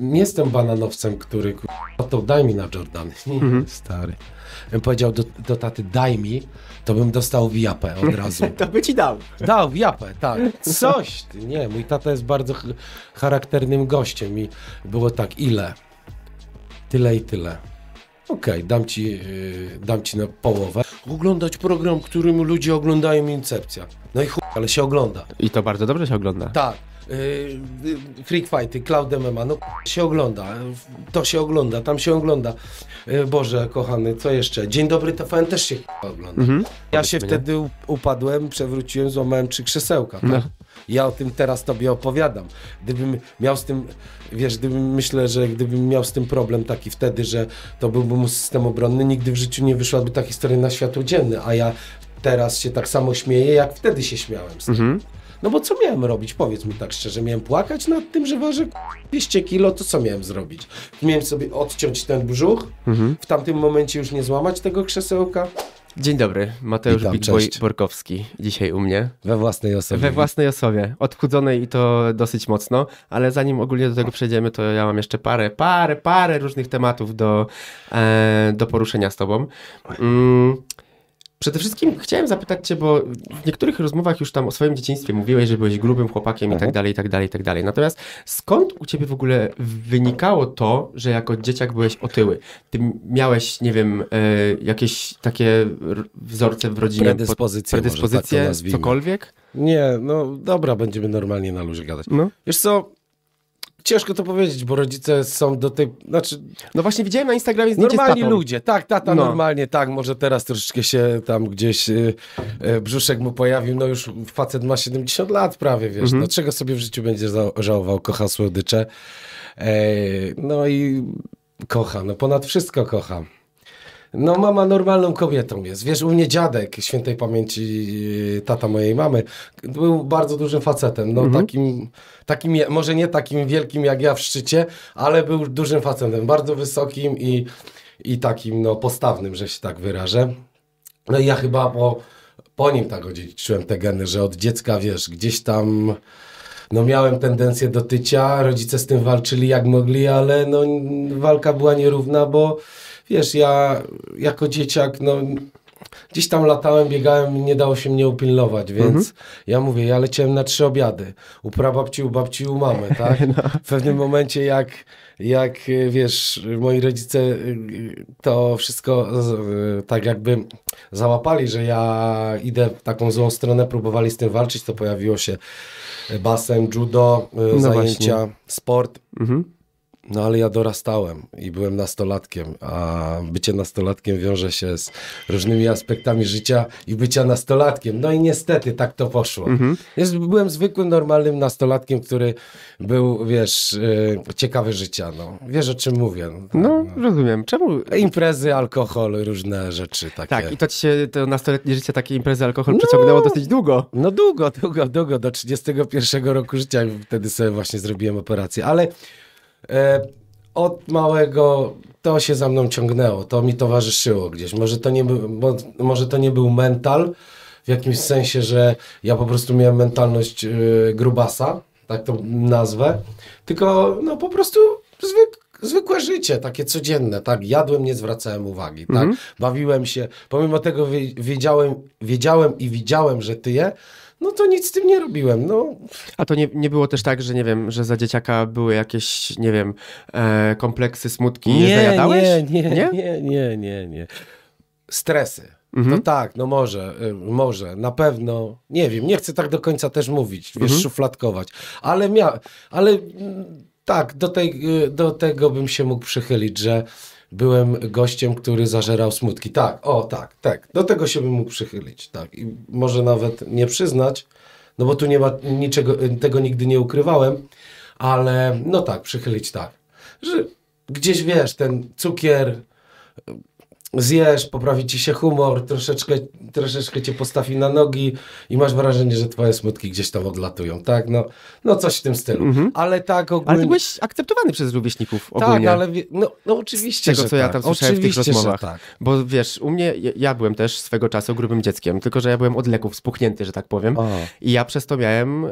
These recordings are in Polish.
nie jestem bananowcem, który to daj mi na Jordan, Mhm. Stary. Bym powiedział do, do taty daj mi, to bym dostał w japę od razu. to by ci dał. Dał w japę, tak. Coś. nie, mój tata jest bardzo ch charakternym gościem i było tak, ile? Tyle i tyle. Okej, okay, dam, ci, yy, dam ci na połowę. Oglądać program, którym ludzie oglądają Incepcja. No i chuj, ale się ogląda. I to bardzo dobrze się ogląda. Tak. Y, y, freak fighty, Cloud MMA, no się ogląda, to się ogląda, tam się ogląda. Y, Boże, kochany, co jeszcze? Dzień dobry TVN też się ogląda. Mhm. Ja się wtedy upadłem, przewróciłem, złamałem trzy krzesełka. Tak? No. Ja o tym teraz tobie opowiadam. Gdybym miał z tym, wiesz, gdybym, myślę, że gdybym miał z tym problem taki wtedy, że to byłby mu system obronny, nigdy w życiu nie wyszłaby ta historia na światło dzienne, a ja teraz się tak samo śmieję, jak wtedy się śmiałem z tym. Mhm. No bo co miałem robić? Powiedz mi tak szczerze, miałem płakać nad tym, że ważę 200 kilo, to co miałem zrobić? Miałem sobie odciąć ten brzuch, mhm. w tamtym momencie już nie złamać tego krzesełka, Dzień dobry, Mateusz Bitboj Borkowski dzisiaj u mnie. We własnej osobie. We własnej osobie, odchudzonej i to dosyć mocno, ale zanim ogólnie do tego przejdziemy, to ja mam jeszcze parę, parę, parę różnych tematów do, e, do poruszenia z tobą. Mm, Przede wszystkim chciałem zapytać Cię, bo w niektórych rozmowach już tam o swoim dzieciństwie mówiłeś, że byłeś grubym chłopakiem i tak mhm. dalej, i tak dalej, i tak dalej. Natomiast skąd u Ciebie w ogóle wynikało to, że jako dzieciak byłeś otyły? Ty miałeś, nie wiem, e, jakieś takie wzorce w rodzinie? Predyspozycje, tak predyspozycje tak cokolwiek? Nie, no dobra, będziemy normalnie na luzie gadać. No. Wiesz co, Ciężko to powiedzieć, bo rodzice są do tej. Znaczy, no właśnie, widziałem na Instagramie zdjęcie Normalni ludzie, tak, tata, no. normalnie, tak. Może teraz troszeczkę się tam gdzieś y, y, brzuszek mu pojawił. No już facet ma 70 lat prawie, wiesz. Mhm. No czego sobie w życiu będzie żałował? Kocha słodycze. no i kocha, no ponad wszystko kocha. No mama normalną kobietą jest. Wiesz, u mnie dziadek świętej pamięci yy, tata mojej mamy był bardzo dużym facetem. No mhm. takim, takim, może nie takim wielkim jak ja w szczycie, ale był dużym facetem. Bardzo wysokim i, i takim no postawnym, że się tak wyrażę. No i ja chyba po, po nim tak odziedziczyłem te geny, że od dziecka, wiesz, gdzieś tam no miałem tendencję do tycia, rodzice z tym walczyli jak mogli, ale no walka była nierówna, bo wiesz, ja jako dzieciak, no gdzieś tam latałem, biegałem, nie dało się mnie upilnować, mhm. więc mhm. ja mówię, ja leciałem na trzy obiady. U prababci, u babci, u mamy, tak? No. W pewnym momencie jak, jak wiesz, moi rodzice y, to wszystko y, tak jakby załapali, że ja idę w taką złą stronę, próbowali z tym walczyć, to pojawiło się y, basen, judo, no zajęcia, właśnie. sport. Mhm. No ale ja dorastałem i byłem nastolatkiem, a bycie nastolatkiem wiąże się z różnymi aspektami życia i bycia nastolatkiem. No i niestety tak to poszło. Mhm. byłem zwykłym, normalnym nastolatkiem, który był, wiesz, e, ciekawy życia. No. Wiesz o czym mówię. No, no, rozumiem. Czemu? Imprezy, alkohol, różne rzeczy takie. Tak, i to ci się, to nastoletnie życie, takie imprezy, alkohol no, przeciągnęło dosyć długo. No długo, długo, długo, do 31 roku życia wtedy sobie właśnie zrobiłem operację, ale E, od małego to się za mną ciągnęło, to mi towarzyszyło gdzieś. Może to nie był, może to nie był mental, w jakimś sensie, że ja po prostu miałem mentalność yy, grubasa, tak to nazwę, tylko no po prostu zwykłe życie, takie codzienne, tak? Jadłem, nie zwracałem uwagi, tak? Mm -hmm. Bawiłem się, pomimo tego wiedziałem, wiedziałem i widziałem, że tyję, no to nic z tym nie robiłem. No. A to nie, nie było też tak, że nie wiem, że za dzieciaka były jakieś, nie wiem, e, kompleksy, smutki, nie, zajadałeś? Nie, nie, nie, nie, nie, nie, nie. Stresy. Mhm. No tak, no może, y, może, na pewno, nie wiem, nie chcę tak do końca też mówić, wiesz, mhm. szufladkować, ale, mia ale mm, tak, do, tej, y, do tego bym się mógł przychylić, że byłem gościem, który zażerał smutki. Tak, o tak, tak. Do tego się bym mógł przychylić. Tak. I może nawet nie przyznać, no bo tu nie ma niczego, tego nigdy nie ukrywałem, ale no tak, przychylić tak. Że gdzieś wiesz, ten cukier, zjesz, poprawi ci się humor, troszeczkę, troszeczkę cię postawi na nogi i masz wrażenie, że twoje smutki gdzieś tam odlatują, tak? No, no coś w tym stylu. Mhm. Ale tak ogólnie... Ale ty byłeś akceptowany przez rówieśników tak, ogólnie. Tak, ale no, no oczywiście, Z tego, co tak. ja tam słyszałem oczywiście, w tych rozmowach. Tak. Bo wiesz, u mnie, ja byłem też swego czasu grubym dzieckiem, tylko że ja byłem od leków spuchnięty, że tak powiem. O. I ja przez to miałem, yy,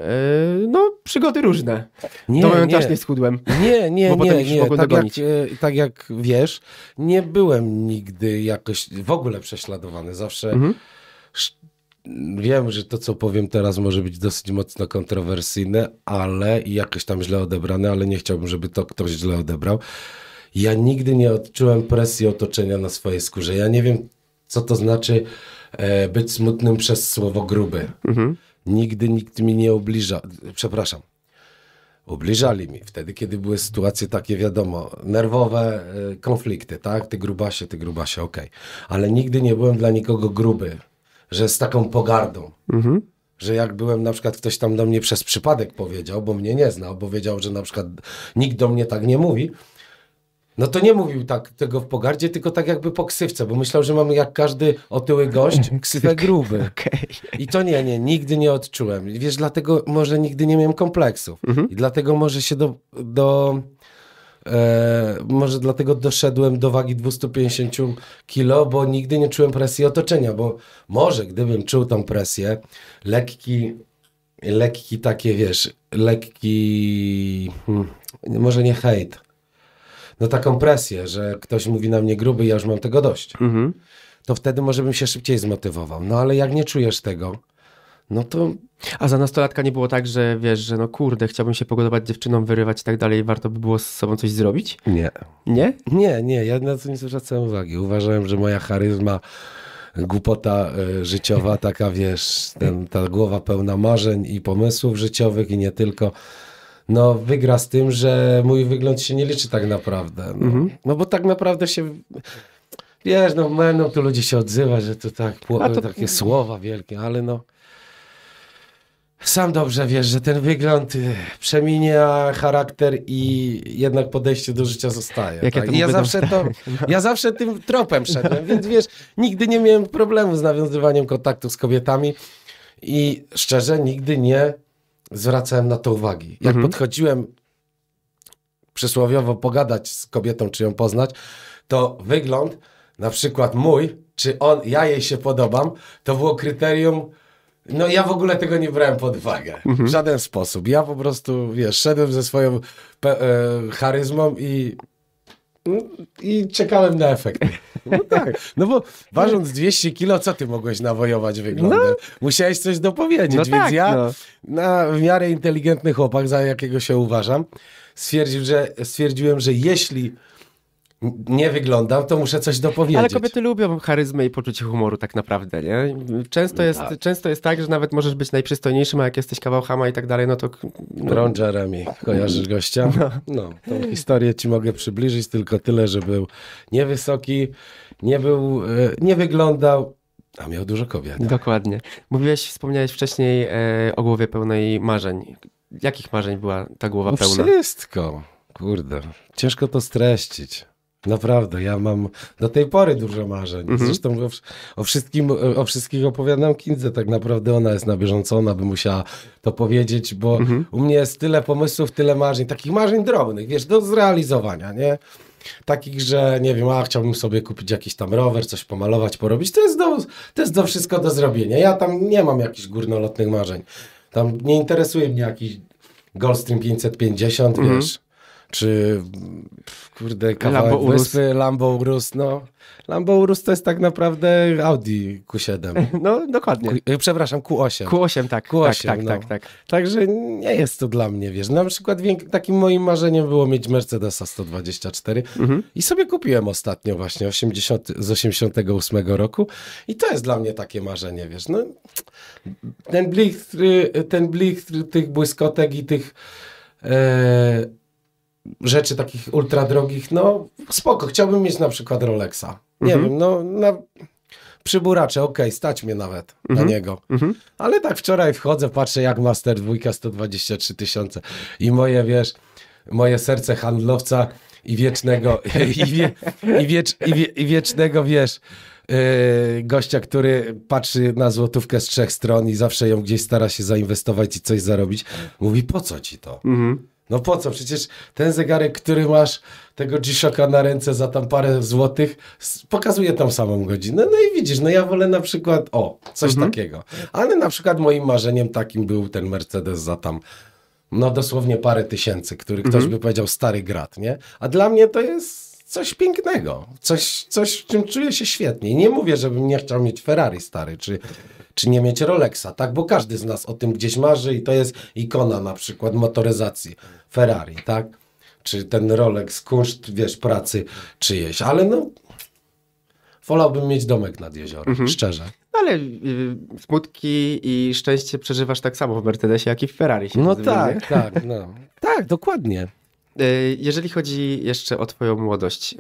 no, przygody różne. Nie, to nie, też nie schudłem. Nie, nie, nie, nie. Tak jak, y, tak jak wiesz, nie byłem nigdy nigdy jakoś w ogóle prześladowany. Zawsze mhm. wiem, że to, co powiem teraz, może być dosyć mocno kontrowersyjne, ale i jakoś tam źle odebrane, ale nie chciałbym, żeby to ktoś źle odebrał. Ja nigdy nie odczułem presji otoczenia na swojej skórze. Ja nie wiem, co to znaczy e, być smutnym przez słowo gruby. Mhm. Nigdy nikt mi nie obliża. Przepraszam, ubliżali mi. Wtedy, kiedy były sytuacje takie, wiadomo, nerwowe e, konflikty, tak? Ty grubasie, ty grubasie, okej. Okay. Ale nigdy nie byłem dla nikogo gruby, że z taką pogardą. Mhm. Że jak byłem, na przykład ktoś tam do mnie przez przypadek powiedział, bo mnie nie znał, bo wiedział, że na przykład nikt do mnie tak nie mówi, no to nie mówił tak tego w pogardzie, tylko tak jakby po ksywce, bo myślał, że mamy jak każdy otyły gość ksywę gruby. I to nie, nie, nigdy nie odczułem. Wiesz, dlatego może nigdy nie miałem kompleksów. Mhm. I dlatego może się do... do e, może dlatego doszedłem do wagi 250 kilo, bo nigdy nie czułem presji otoczenia, bo może gdybym czuł tą presję, lekki lekki takie, wiesz, lekki, hmm, może nie hejt, no taką presję, że ktoś mówi na mnie gruby ja już mam tego dość, mhm. to wtedy może bym się szybciej zmotywował. No ale jak nie czujesz tego, no to... A za nastolatka nie było tak, że wiesz, że no kurde, chciałbym się pogodować dziewczyną, wyrywać i tak dalej, warto by było z sobą coś zrobić? Nie. Nie? Nie, nie, ja na to nie zwracałem uwagi. Uważałem, że moja charyzma głupota e, życiowa, taka wiesz, ten, ta głowa pełna marzeń i pomysłów życiowych i nie tylko, no wygra z tym, że mój wygląd się nie liczy tak naprawdę. No, mhm. no bo tak naprawdę się... Wiesz, no będą tu ludzie się odzywać, że to tak, to... takie słowa wielkie, ale no... Sam dobrze wiesz, że ten wygląd y, przemienia charakter i jednak podejście do życia zostaje. Jak tak? ja, ja zawsze to, ja zawsze tym tropem szedłem, więc wiesz, nigdy nie miałem problemu z nawiązywaniem kontaktów z kobietami i szczerze nigdy nie zwracałem na to uwagi. Jak mhm. podchodziłem przysłowiowo pogadać z kobietą, czy ją poznać, to wygląd, na przykład mój, czy on, ja jej się podobam, to było kryterium. No ja w ogóle tego nie brałem pod uwagę. Mhm. W żaden sposób. Ja po prostu, wiesz, szedłem ze swoją e, charyzmą i no I czekałem na efekt. No tak. No bo ważąc 200 kilo, co ty mogłeś nawojować wyglądem? No. Musiałeś coś dopowiedzieć, no więc tak, ja no. na w miarę inteligentny chłopak, za jakiego się uważam, stwierdził, że, stwierdziłem, że jeśli nie wyglądam, to muszę coś dopowiedzieć. Ale kobiety lubią charyzmę i poczucie humoru tak naprawdę, nie? Często jest, tak. Często jest tak, że nawet możesz być najprzystojniejszym, a jak jesteś kawał chama i tak dalej, no to... No. Ron Jeremy, kojarzysz mm. gościa? No. no. Tą historię ci mogę przybliżyć, tylko tyle, że był niewysoki, nie był, e, nie wyglądał, a miał dużo kobiet. Dokładnie. Mówiłeś, wspomniałeś wcześniej e, o głowie pełnej marzeń. Jakich marzeń była ta głowa no pełna? Wszystko. Kurde, ciężko to streścić. Naprawdę, ja mam do tej pory dużo marzeń. Mhm. Zresztą o, o, wszystkim, o wszystkich opowiadam Kindze. Tak naprawdę ona jest na bieżąco, ona by musiała to powiedzieć, bo mhm. u mnie jest tyle pomysłów, tyle marzeń, takich marzeń drobnych, wiesz, do zrealizowania, nie? Takich, że nie wiem, a chciałbym sobie kupić jakiś tam rower, coś pomalować, porobić. To jest do, to jest do wszystko do zrobienia. Ja tam nie mam jakichś górnolotnych marzeń. Tam nie interesuje mnie jakiś Goldstream 550, mhm. wiesz czy kurde, kawałek Lambo wyspy, Lambo Urus, no. Lambo Urus to jest tak naprawdę Audi Q7. No, dokładnie. Q, e, przepraszam, Q8. Q8, tak. Q8, tak, tak, no. tak, tak, Także nie jest to dla mnie, wiesz. Na przykład takim moim marzeniem było mieć Mercedesa 124 mhm. i sobie kupiłem ostatnio właśnie 80, z 88 roku i to jest dla mnie takie marzenie, wiesz. No, ten blik, ten tych błyskotek i tych... E, rzeczy takich ultra drogich, no spoko, chciałbym mieć na przykład Rolexa. Nie mhm. wiem, no na przyburacze, okej, okay, stać mnie nawet mhm. na niego. Mhm. Ale tak wczoraj wchodzę, patrzę jak Master 2 123 tysiące i moje, wiesz, moje serce handlowca i wiecznego, i, wie, i, wiecz, i, wie, i wiecznego, wiesz, Yy, gościa, który patrzy na złotówkę z trzech stron i zawsze ją gdzieś stara się zainwestować i coś zarobić, mówi po co ci to? Mhm. No po co? Przecież ten zegarek, który masz tego G-Shocka na ręce za tam parę złotych, pokazuje tą samą godzinę. No i widzisz, no ja wolę na przykład, o, coś mhm. takiego. Ale na przykład moim marzeniem takim był ten Mercedes za tam no dosłownie parę tysięcy, który ktoś mhm. by powiedział stary grat, nie? A dla mnie to jest coś pięknego, coś, coś w czym czuję się świetnie. Nie mówię, żebym nie chciał mieć Ferrari stary, czy czy nie mieć Rolexa, tak? Bo każdy z nas o tym gdzieś marzy i to jest ikona na przykład motoryzacji Ferrari, tak? Czy ten Rolex, kunszt, wiesz, pracy czyjeś, ale no wolałbym mieć domek nad jeziorem, mhm. szczerze. No ale y, smutki i szczęście przeżywasz tak samo w Mercedesie, jak i w Ferrari. no tak, tak, no. tak, dokładnie. E, jeżeli chodzi jeszcze o twoją młodość, e,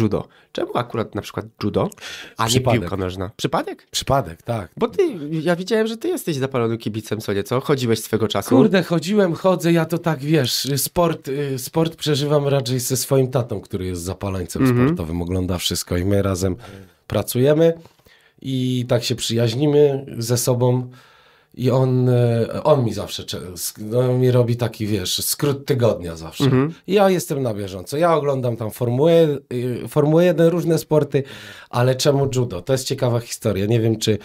judo. Czemu akurat na przykład judo, a Przypadek. nie piłka nożna? Przypadek? Przypadek, tak. Bo ty, ja widziałem, że ty jesteś zapalony kibicem, co nieco. Chodziłeś swego czasu. Kurde, chodziłem, chodzę, ja to tak, wiesz, sport, y, sport przeżywam raczej ze swoim tatą, który jest zapalańcem mm -hmm. sportowym, ogląda wszystko i my razem pracujemy i tak się przyjaźnimy ze sobą. I on, e, on mi zawsze, on no, mi robi taki, wiesz, skrót tygodnia zawsze. Mhm. Ja jestem na bieżąco. Ja oglądam tam Formułę, y, Formułę 1, różne sporty, ale czemu judo? To jest ciekawa historia. Nie wiem, czy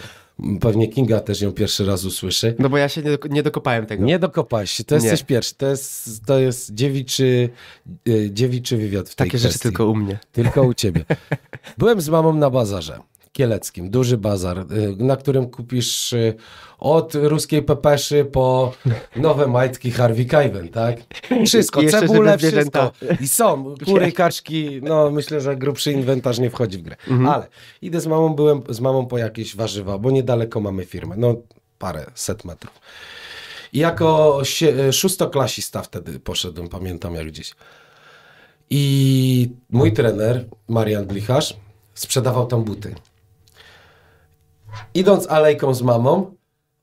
pewnie Kinga też ją pierwszy raz usłyszy. No bo ja się nie, do, nie dokopałem tego. Nie dokopałeś się, to jest coś pierwszy. To jest, to jest dziewiczy, y, dziewiczy wywiad w tej tej Takie rzeczy tylko u mnie. Tylko u ciebie. Byłem z mamą na bazarze. Kieleckim. Duży bazar, y, na którym kupisz y, od ruskiej pepeszy po nowe majtki Harvey Kajwen, tak? Wszystko, I cebule, wszystko. I są, kury, kaczki, no myślę, że grubszy inwentarz nie wchodzi w grę. Mhm. Ale idę z mamą, byłem z mamą po jakieś warzywa, bo niedaleko mamy firmę, no parę set metrów. I jako si- e, szóstoklasista wtedy poszedłem, pamiętam jak gdzieś. I mój trener, Marian Blicharz, sprzedawał tam buty idąc alejką z mamą,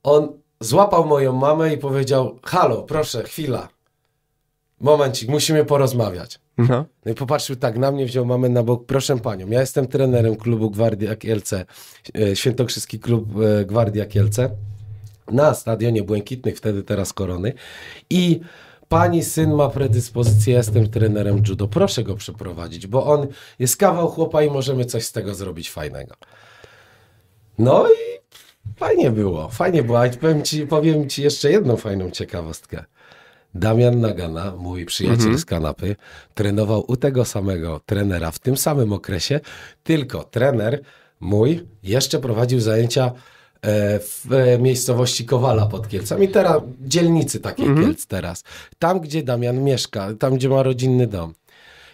on złapał moją mamę i powiedział: Halo, proszę, chwila. Momencik, musimy porozmawiać. No. no i popatrzył tak na mnie, wziął mamę na bok. Proszę panią, ja jestem trenerem klubu Gwardia Kielce, świętokrzyski klub e, Gwardia Kielce, na stadionie Błękitnych, wtedy teraz Korony. I pani syn ma predyspozycję, jestem trenerem judo, proszę go przeprowadzić, bo on jest kawał chłopa i możemy coś z tego zrobić fajnego. No i fajnie było, fajnie było. I powiem ci, powiem ci jeszcze jedną fajną ciekawostkę. Damian Nagana, mój przyjaciel mhm. z kanapy, trenował u tego samego trenera w tym samym okresie, tylko trener mój jeszcze prowadził zajęcia e, w e, miejscowości Kowala pod Kielcami, teraz dzielnicy takiej mhm. Kielc teraz, tam gdzie Damian mieszka, tam gdzie ma rodzinny dom.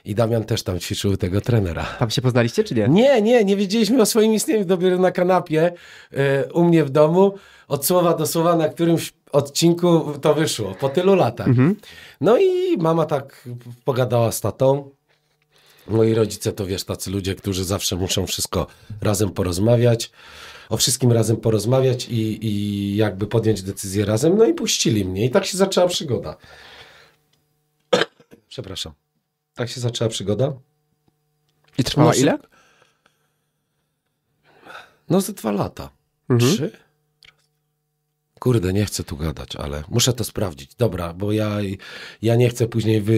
I Damian też tam ćwiczył tego trenera. Tam się poznaliście, czy nie? Nie, nie, nie wiedzieliśmy o swoim istnieniu. Dopiero na kanapie e, u mnie w domu, od słowa do słowa, na którymś odcinku to wyszło, po tylu latach. Mhm. No i mama tak pogadała z tatą. Moi rodzice to wiesz, tacy ludzie, którzy zawsze muszą wszystko razem porozmawiać, o wszystkim razem porozmawiać i, i jakby podjąć decyzję razem. No i puścili mnie. I tak się zaczęła przygoda. Przepraszam. Tak się zaczęła przygoda. I trwała ile? No ze dwa lata. Mhm. Trzy? Kurde, nie chcę tu gadać, ale muszę to sprawdzić. Dobra, bo ja, ja nie chcę później wy,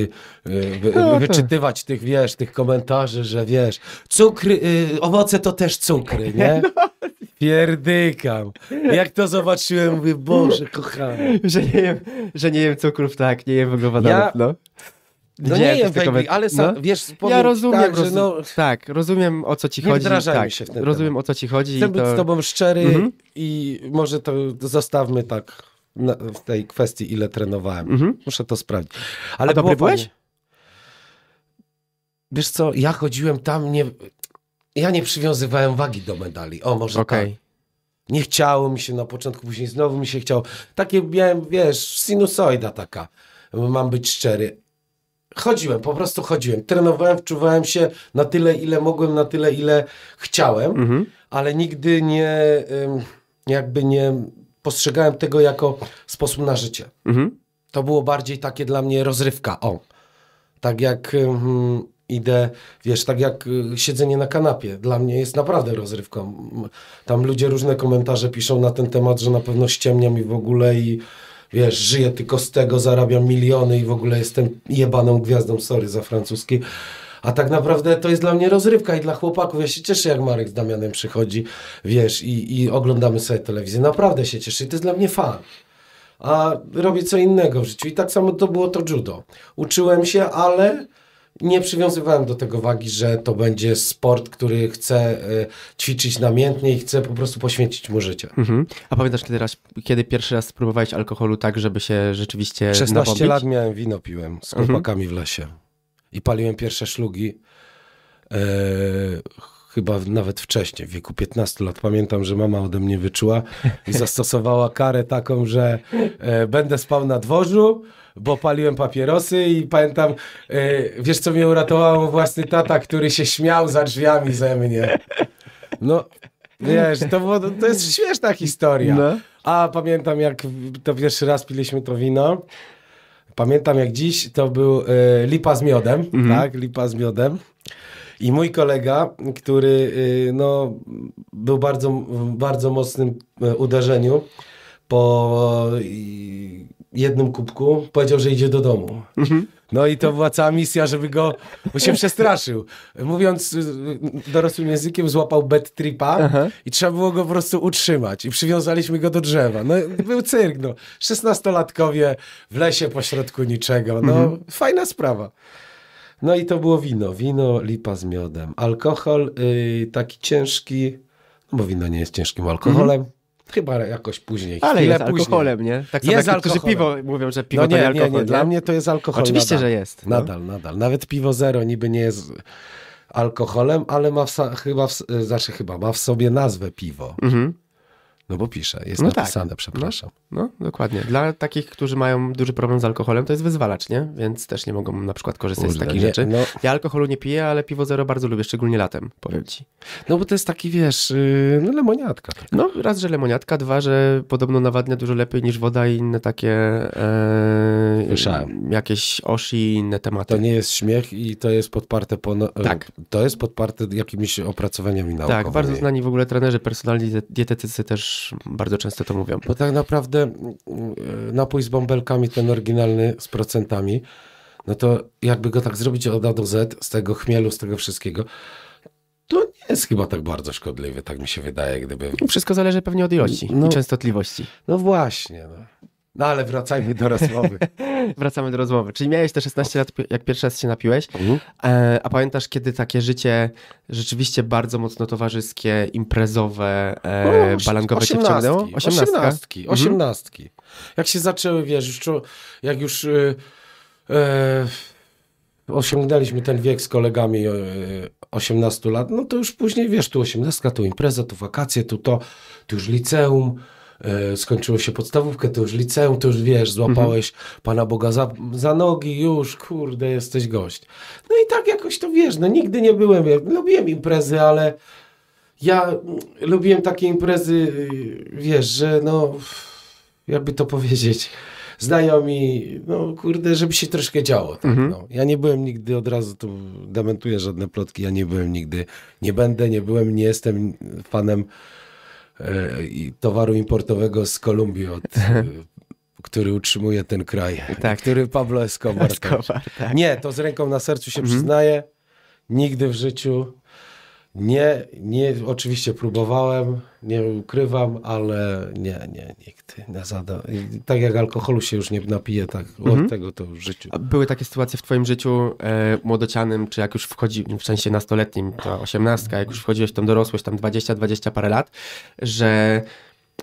y, wy, no, wyczytywać tak. tych, wiesz, tych komentarzy, że wiesz, cukry, y, owoce to też cukry, nie? No. Pierdykam. Jak to zobaczyłem, mówię, Boże, kochany. Że nie jem, że nie jem cukrów, tak, nie jem ogóle ja... no. No nie jem ale sam, no? wiesz, Ja rozumiem, tak, rozum no, tak, rozumiem o co ci chodzi. Tak, się w ten Rozumiem temat. o co ci chodzi. Chcę to... być z tobą szczery mhm. i może to zostawmy tak na, w tej kwestii, ile trenowałem. Mhm. Muszę to sprawdzić. Ale A dobry byłeś? Wiesz co, ja chodziłem tam, nie, ja nie przywiązywałem wagi do medali. O, może okay. tak. Nie chciało mi się na początku, później znowu mi się chciało. Takie miałem, wiesz, sinusoida taka. Mam być szczery chodziłem, po prostu chodziłem. Trenowałem, wczuwałem się na tyle, ile mogłem, na tyle, ile chciałem, mhm. ale nigdy nie, jakby nie postrzegałem tego jako sposób na życie. Mhm. To było bardziej takie dla mnie rozrywka. O, tak jak mm, idę, wiesz, tak jak y, siedzenie na kanapie. Dla mnie jest naprawdę rozrywką. Tam ludzie różne komentarze piszą na ten temat, że na pewno ściemnia mi w ogóle i wiesz, żyję tylko z tego, zarabiam miliony i w ogóle jestem jebaną gwiazdą, sorry za francuski. A tak naprawdę to jest dla mnie rozrywka i dla chłopaków. Ja się cieszę, jak Marek z Damianem przychodzi, wiesz, i, i oglądamy sobie telewizję. Naprawdę się cieszę i to jest dla mnie fan. A robię co innego w życiu. I tak samo to było to judo. Uczyłem się, ale nie przywiązywałem do tego wagi, że to będzie sport, który chcę e, ćwiczyć namiętnie i chcę po prostu poświęcić mu życie. Mhm. A pamiętasz kiedy, raz, kiedy pierwszy raz spróbowałeś alkoholu tak, żeby się rzeczywiście 16 napomnieć? lat miałem wino piłem z mhm. chłopakami mhm. w lesie i paliłem pierwsze szlugi. E, chyba nawet wcześniej, w wieku 15 lat. Pamiętam, że mama ode mnie wyczuła i zastosowała karę taką, że e, będę spał na dworzu, bo paliłem papierosy i pamiętam, e, wiesz co mnie uratował własny tata, który się śmiał za drzwiami ze mnie. No, wiesz, to, było, to jest śmieszna historia. No. A pamiętam, jak to pierwszy raz piliśmy to wino. Pamiętam jak dziś, to był e, lipa z miodem, mhm. tak, lipa z miodem. I mój kolega, który e, no, był bardzo, w bardzo mocnym y, uderzeniu po jednym kubku, powiedział, że idzie do domu. Mhm. No i to była cała misja, żeby go, bo się przestraszył. Mówiąc y, y, dorosłym językiem, złapał bed tripa i trzeba było go po prostu utrzymać. I przywiązaliśmy go do drzewa. No był cyrk, no. Szesnastolatkowie w lesie pośrodku niczego. No mhm. fajna sprawa. No i to było wino. Wino, lipa z miodem. Alkohol yy, taki ciężki, no bo wino nie jest ciężkim alkoholem. Mhm. Chyba jakoś później. Ale jest później. alkoholem, nie? Tak jest jak alkoholem. piwo mówią, że piwo no nie, to nie alkohol. Nie, nie, nie, dla mnie to jest alkohol. Oczywiście, nadal. że jest. No? Nadal, nadal. Nawet piwo zero niby nie jest alkoholem, ale ma w, chyba, w, znaczy chyba, ma w sobie nazwę piwo. Mhm. No bo pisze, jest no tak. napisane, tak. przepraszam. No, no, dokładnie. Dla takich, którzy mają duży problem z alkoholem, to jest wyzwalacz, nie? Więc też nie mogą na przykład korzystać z takich nie, rzeczy. No. Ja alkoholu nie piję, ale piwo zero bardzo lubię, szczególnie latem, powiem ci. No bo to jest taki, wiesz, y, no lemoniatka. Taka. No raz, że lemoniatka, dwa, że podobno nawadnia dużo lepiej niż woda i inne takie e, Słyszałem. Y, jakieś osi i inne tematy. To nie jest śmiech i to jest podparte po. No- tak. to jest podparte jakimiś opracowaniami tak, naukowymi. Tak, bardzo znani w ogóle trenerzy personalni dietetycy też bardzo często to mówią. Bo tak naprawdę mm, y, napój z bąbelkami ten oryginalny z procentami, no to jakby go tak zrobić od A do Z z tego chmielu, z tego wszystkiego, to nie jest chyba tak bardzo szkodliwy, tak mi się wydaje, gdyby... Wszystko zależy pewnie od ilości no, i częstotliwości. No właśnie. No. No ale wracajmy do rozmowy. Wracamy do rozmowy. Czyli miałeś te 16 lat, jak pierwszy raz się napiłeś. Mhm. E, a pamiętasz, kiedy takie życie rzeczywiście bardzo mocno towarzyskie, imprezowe, e, no, balangowe cię wciągnęło? Osiemnastki. Osiemnastki. Osiemnastki. Mhm. Jak się zaczęły, wiesz, już, jak już y, y, osiągnęliśmy ten wiek z kolegami 18 y, lat, no to już później, wiesz, tu osiemnastka, tu impreza, tu wakacje, tu to, tu już liceum E, skończyło się podstawówkę, to już liceum, to już wiesz, mhm. złapałeś mhm. Pana Boga za, za, nogi, już kurde, jesteś gość. No i tak jakoś to wiesz, no nigdy nie byłem, ja lubiłem imprezy, ale ja lubiłem takie imprezy, wiesz, że no, jakby to powiedzieć, znajomi, no kurde, żeby się troszkę działo. Tak, mhm. no. Ja nie byłem nigdy, od razu tu dementuję żadne plotki, ja nie byłem nigdy, nie będę, nie byłem, nie jestem fanem E, towaru importowego z Kolumbii, od, e, który utrzymuje ten kraj. Tak. Który Pablo Escobar. Escobar tak. Nie, to z ręką na sercu się mhm. przyznaję. Nigdy w życiu nie, nie, oczywiście próbowałem, nie ukrywam, ale nie, nie, nigdy. Nie zada. Tak jak alkoholu się już nie napije, tak mhm. od tego to w życiu. A były takie sytuacje w twoim życiu e, młodocianym, czy jak już wchodzi, w sensie nastoletnim, to osiemnastka, jak już wchodziłeś tam dorosłość, tam 20, 20 parę lat, że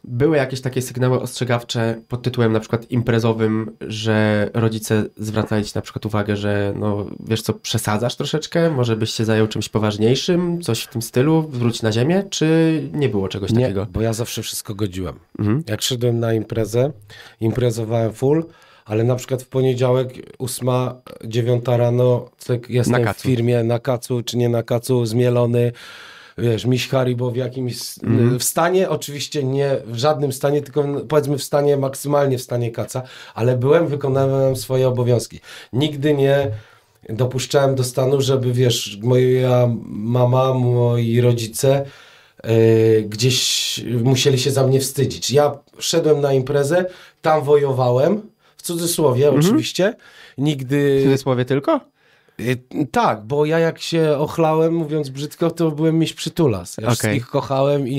były jakieś takie sygnały ostrzegawcze pod tytułem na przykład imprezowym, że rodzice zwracali ci na przykład uwagę, że no wiesz co, przesadzasz troszeczkę, może byś się zajął czymś poważniejszym, coś w tym stylu, wróć na ziemię, czy nie było czegoś nie, takiego? bo ja zawsze wszystko godziłem. Mhm. Jak szedłem na imprezę, imprezowałem full, ale na przykład w poniedziałek 8, 9 rano jestem w firmie na kacu czy nie na kacu, zmielony, wiesz, miś Haribo w jakimś mm. w stanie, oczywiście nie w żadnym stanie, tylko powiedzmy w stanie maksymalnie w stanie kaca, ale byłem, wykonałem swoje obowiązki. Nigdy nie dopuszczałem do stanu, żeby wiesz, moja mama, moi rodzice yy, gdzieś musieli się za mnie wstydzić. Ja szedłem na imprezę, tam wojowałem, w cudzysłowie mm -hmm. oczywiście, nigdy... W cudzysłowie tylko? Y, tak, bo ja jak się ochlałem, mówiąc brzydko, to byłem miś przytulas. Ja okay. wszystkich kochałem i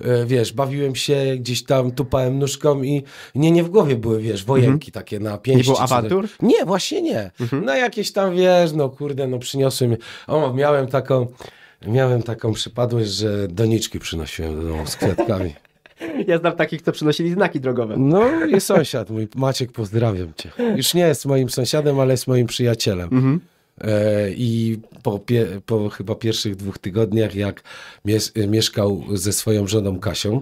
y, wiesz, bawiłem się gdzieś tam, tupałem nóżką i nie, nie w głowie były, wiesz, wojenki mm-hmm. takie na pięści. Nie było awantur? Czy... Nie, właśnie nie. Mm-hmm. No jakieś tam, wiesz, no kurde, no przyniosłem, o, miałem taką, miałem taką przypadłość, że doniczki przynosiłem do domu z kwiatkami. Ja znam takich, co przynosili znaki drogowe. No i sąsiad mój, Maciek, pozdrawiam cię. Już nie jest moim sąsiadem, ale jest moim przyjacielem. Mm-hmm. E, I po, pie, po chyba pierwszych dwóch tygodniach, jak mies mieszkał ze swoją żoną Kasią,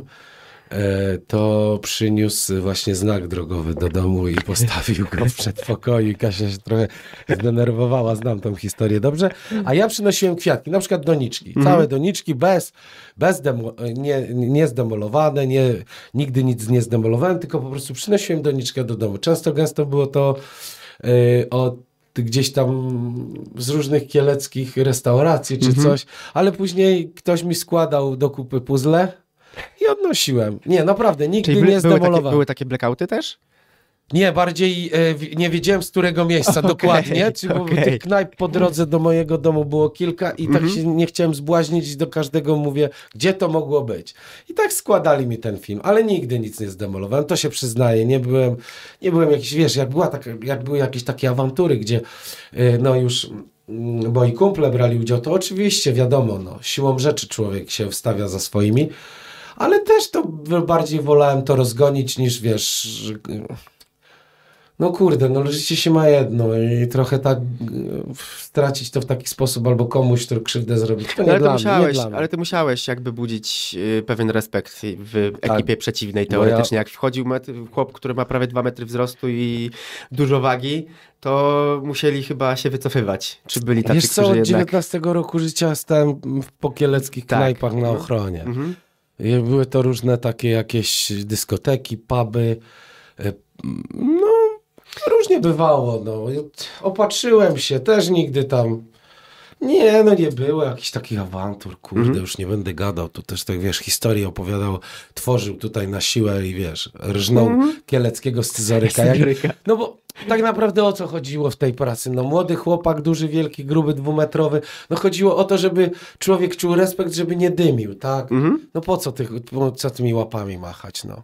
e, to przyniósł właśnie znak drogowy do domu i postawił go w przedpokoju. Kasia się trochę zdenerwowała, znam tą historię dobrze. A ja przynosiłem kwiatki, na przykład doniczki. Mhm. Całe doniczki, bez, bez demo, nie, nie zdemolowane, nie, nigdy nic nie zdemolowałem, tylko po prostu przynosiłem doniczkę do domu. Często, gęsto było to yy, od gdzieś tam z różnych kieleckich restauracji czy mhm. coś, ale później ktoś mi składał do kupy puzzle i odnosiłem. Nie, naprawdę, nigdy by, nie zdemolowałem. Były takie, były takie blackouty też? Nie, bardziej e, nie wiedziałem z którego miejsca okay, dokładnie, czy, bo okay. tych knajp po drodze do mojego domu było kilka i mm -hmm. tak mhm. się nie chciałem zbłaźnić do każdego mówię, gdzie to mogło być. I tak składali mi ten film, ale nigdy nic nie zdemolowałem, to się przyznaję, nie byłem, nie byłem jakiś, wiesz, jak, była jak były jakieś takie awantury, gdzie y, no już mm, moi kumple brali udział, to oczywiście wiadomo, no, siłą rzeczy człowiek się wstawia za swoimi, ale też to bardziej wolałem to rozgonić niż wiesz no kurde, no życie się ma jedno i trochę tak e, stracić to w taki sposób albo komuś, który krzywdę zrobić. To no ale, ty musiałeś, ale ty musiałeś jakby budzić y, pewien respekt w tak. ekipie tak. przeciwnej teoretycznie. Ja... Jak wchodził metr, chłop, który ma prawie dwa metry wzrostu i dużo wagi, to musieli chyba się wycofywać. Czy byli tacy, Wiesz co, od jednak... 19 roku życia stałem w pokieleckich tak. knajpach na mhm. ochronie. Mhm. Były to różne takie jakieś dyskoteki, puby, y, no, różnie bywało, no. Opatrzyłem się, też nigdy tam... Nie, no nie było jakichś takich awantur, kurde, mhm. już nie będę gadał, tu też tak, wiesz, historię opowiadał, tworzył tutaj na siłę i wiesz, rżnął mhm. Kieleckiego scyzoryka. Jak, no bo tak naprawdę o co chodziło w tej pracy? No młody chłopak, duży, wielki, gruby, dwumetrowy, no chodziło o to, żeby człowiek czuł respekt, żeby nie dymił, tak? Mhm. No po co, tych, po co tymi łapami machać, no.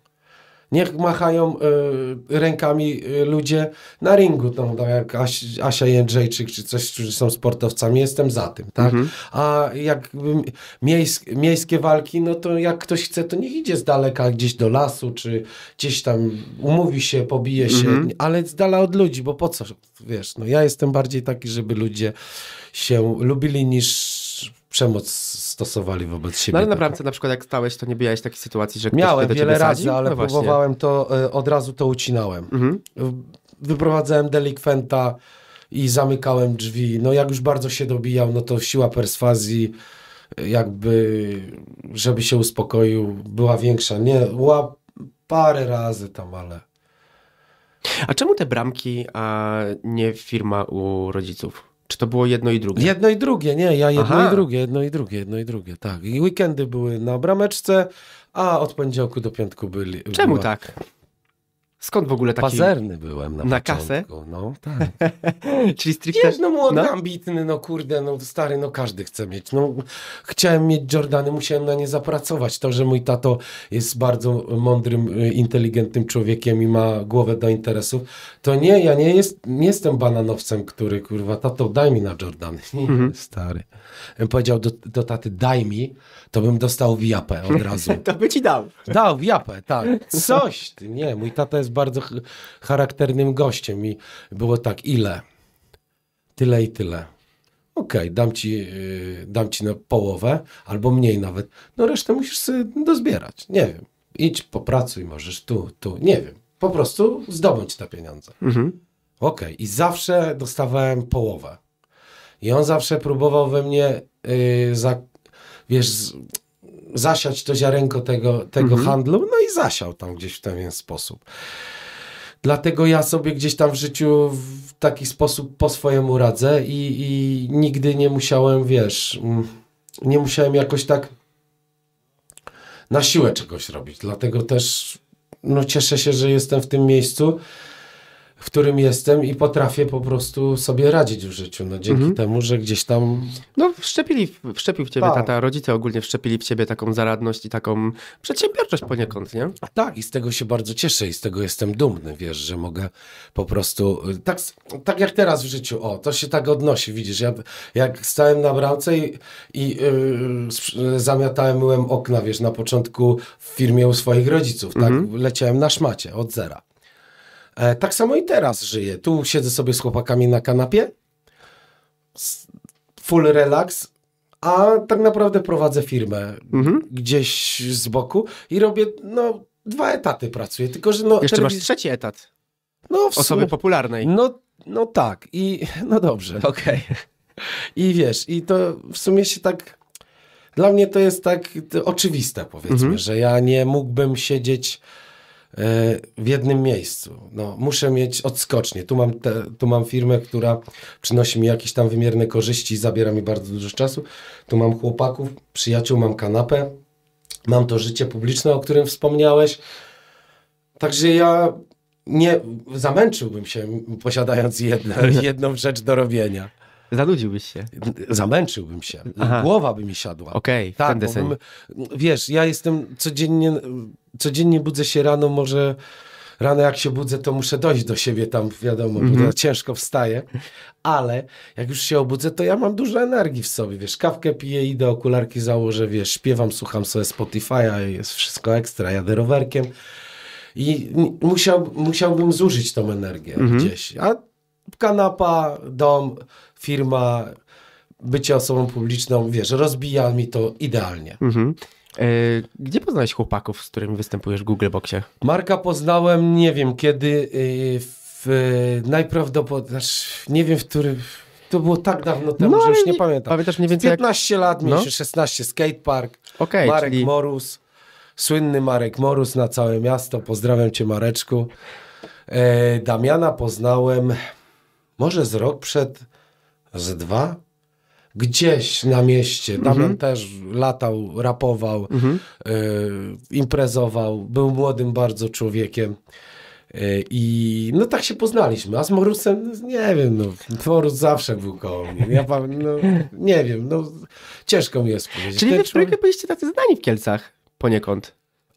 Niech machają y, rękami e, ludzie na ringu, no, tak jak Aś, Asia Jędrzejczyk czy coś, którzy są sportowcami, jestem za tym, tak? Mhm. A jak miejsk, miejskie walki, no to jak ktoś chce, to niech idzie z daleka gdzieś do lasu, czy gdzieś tam umówi się, pobije się, mhm. ale z dala od ludzi, bo po co, wiesz, no ja jestem bardziej taki, żeby ludzie się lubili niż przemoc stosowali wobec siebie. No ale naprawdę, na przykład jak stałeś, to nie miałeś takiej sytuacji, że ktoś Miałem do wiele razy, ale no próbowałem to, e, od razu to ucinałem. Mhm. Wyprowadzałem delikwenta i zamykałem drzwi. No jak już bardzo się dobijał, no to siła perswazji e, jakby, żeby się uspokoił, była większa. Nie, była parę razy tam, ale... A czemu te bramki, a nie firma u rodziców? Czy to było jedno i drugie? Jedno i drugie, nie, ja jedno Aha. i drugie, jedno i drugie, jedno i drugie, tak. I weekendy były na brameczce, a od poniedziałku do piątku byli. Czemu była. tak? Skąd w ogóle taki... Pazerny byłem na, na kasę? No, tak. Czyli stricte... Wiesz, no młody, no? ambitny, no kurde, no stary, no każdy chce mieć. No, chciałem mieć Jordany, musiałem na nie zapracować. To, że mój tato jest bardzo mądrym, y, inteligentnym człowiekiem i ma głowę do interesów, to nie, ja nie, jest, nie jestem bananowcem, który, kurwa, tato, daj mi na Jordany. Nie, mhm. stary. Bym powiedział do, do taty, daj mi, to bym dostał w od razu. to by ci dał. Dał w tak. Coś ty, nie, mój tato jest bardzo charakternym gościem i było tak, ile? Tyle i tyle. Okej, okay, dam, ci, y, dam ci na połowę albo mniej nawet. No resztę musisz sobie dozbierać. Nie wiem. Idź, popracuj, możesz tu, tu. Nie wiem. Po prostu zdobądź te pieniądze. Mhm. Okej, okay. i zawsze dostawałem połowę. I on zawsze próbował we mnie yy, za, wiesz, zasiać to ziarenko tego, tego mhm. handlu, no i zasiał tam gdzieś w pewien sposób. Dlatego ja sobie gdzieś tam w życiu w taki sposób po swojemu radzę i, i nigdy nie musiałem, wiesz, mm, nie musiałem jakoś tak na siłę czegoś robić. Dlatego też no, cieszę się, że jestem w tym miejscu w którym jestem i potrafię po prostu sobie radzić w życiu. No, dzięki mhm. temu, że gdzieś tam. No, wszczepili, wszczepił w ciebie tak. tata, rodzice ogólnie wszczepili w ciebie taką zaradność i taką przedsiębiorczość poniekąd, nie? Tak, i z tego się bardzo cieszę i z tego jestem dumny, wiesz, że mogę po prostu. Y, tak, tak jak teraz w życiu, o, to się tak odnosi, widzisz. Ja, jak stałem na bramce i, i yy, zamiatałem, myłem okna, wiesz, na początku w firmie u swoich rodziców, tak? mhm. tak? Leciałem na szmacie od zera. E, tak samo i teraz żyję. Tu siedzę sobie z chłopakami na kanapie, full relax, a tak naprawdę prowadzę firmę mhm. gdzieś z boku i robię, no, dwa etaty pracuję, tylko że no... Jeszcze masz trzeci etat. No, w Osoby sum... popularnej. No, no tak i no dobrze. Okej. Okay. I wiesz, i to w sumie się tak... Dla mnie to jest tak oczywiste, powiedzmy, mhm. że ja nie mógłbym siedzieć E, w jednym miejscu. No, muszę mieć odskocznie. Tu mam, te, tu mam firmę, która przynosi mi jakieś tam wymierne korzyści, zabiera mi bardzo dużo czasu. Tu mam chłopaków, przyjaciół, mam kanapę, mam to życie publiczne, o którym wspomniałeś. Także ja nie zamęczyłbym się posiadając jedno, jedną rzecz do robienia. Zanudziłbyś się. Zamęczyłbym się. Aha. Głowa by mi siadła. Okej, okay, tak, bym, Wiesz, ja jestem codziennie, codziennie budzę się rano, może rano jak się budzę, to muszę dojść do siebie tam, wiadomo, mm -hmm. ciężko wstaję, ale jak już się obudzę, to ja mam dużo energii w sobie, wiesz, kawkę piję, idę, okularki założę, wiesz, śpiewam, słucham sobie Spotify'a, jest wszystko ekstra, jadę rowerkiem i musiał, musiałbym zużyć tą energię mm -hmm. gdzieś, a kanapa, dom, firma, bycie osobą publiczną, wiesz, rozbija mi to idealnie. Mhm. E, gdzie poznałeś chłopaków, z którymi występujesz w Google Boxie? Marka poznałem, nie wiem kiedy, y, w, najprawdopodobniej, znaczy, nie wiem w którym, to było tak dawno temu, no, że już nie, nie pamiętam. Pamiętasz mniej więcej 15 jak... lat, no? mieliśmy 16, skatepark, okay, Marek czyli... Morus, słynny Marek Morus na całe miasto, pozdrawiam cię Mareczku. E, Damiana poznałem może z rok przed z dwa. Gdzieś na mieście. Tam mhm. też latał, rapował, mhm. y, imprezował. Był młodym bardzo człowiekiem. Y, I no tak się poznaliśmy, a z Morusem, nie wiem, no, Morus zawsze był koło mnie. Ja pamię, no, nie wiem, no ciężko mi jest powiedzieć. Czyli Ten wy człowiek... byliście tacy znani w Kielcach poniekąd.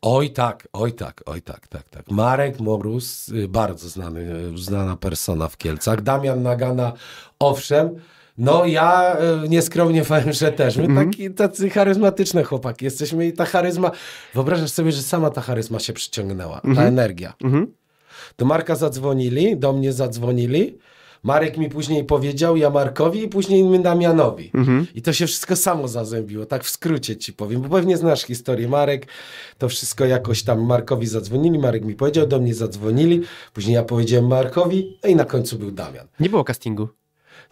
Oj tak, oj tak, oj tak, tak, tak. Marek Morus, y, bardzo znany, y, znana persona w Kielcach. Damian Nagana, owszem. No ja y, nieskromnie powiem, że też. My mhm. taki, tacy charyzmatyczne chłopaki jesteśmy i ta charyzma, wyobrażasz sobie, że sama ta charyzma się przyciągnęła, mm -hmm. ta mhm. energia. Mm -hmm. Do Marka zadzwonili, do mnie zadzwonili Marek mi później powiedział, ja Markowi i później Damianowi. Mhm. I to się wszystko samo zazębiło, tak w skrócie ci powiem, bo pewnie znasz historię. Marek, to wszystko jakoś tam Markowi zadzwonili, Marek mi powiedział, do mnie zadzwonili, później ja powiedziałem Markowi, no i na końcu był Damian. Nie było castingu.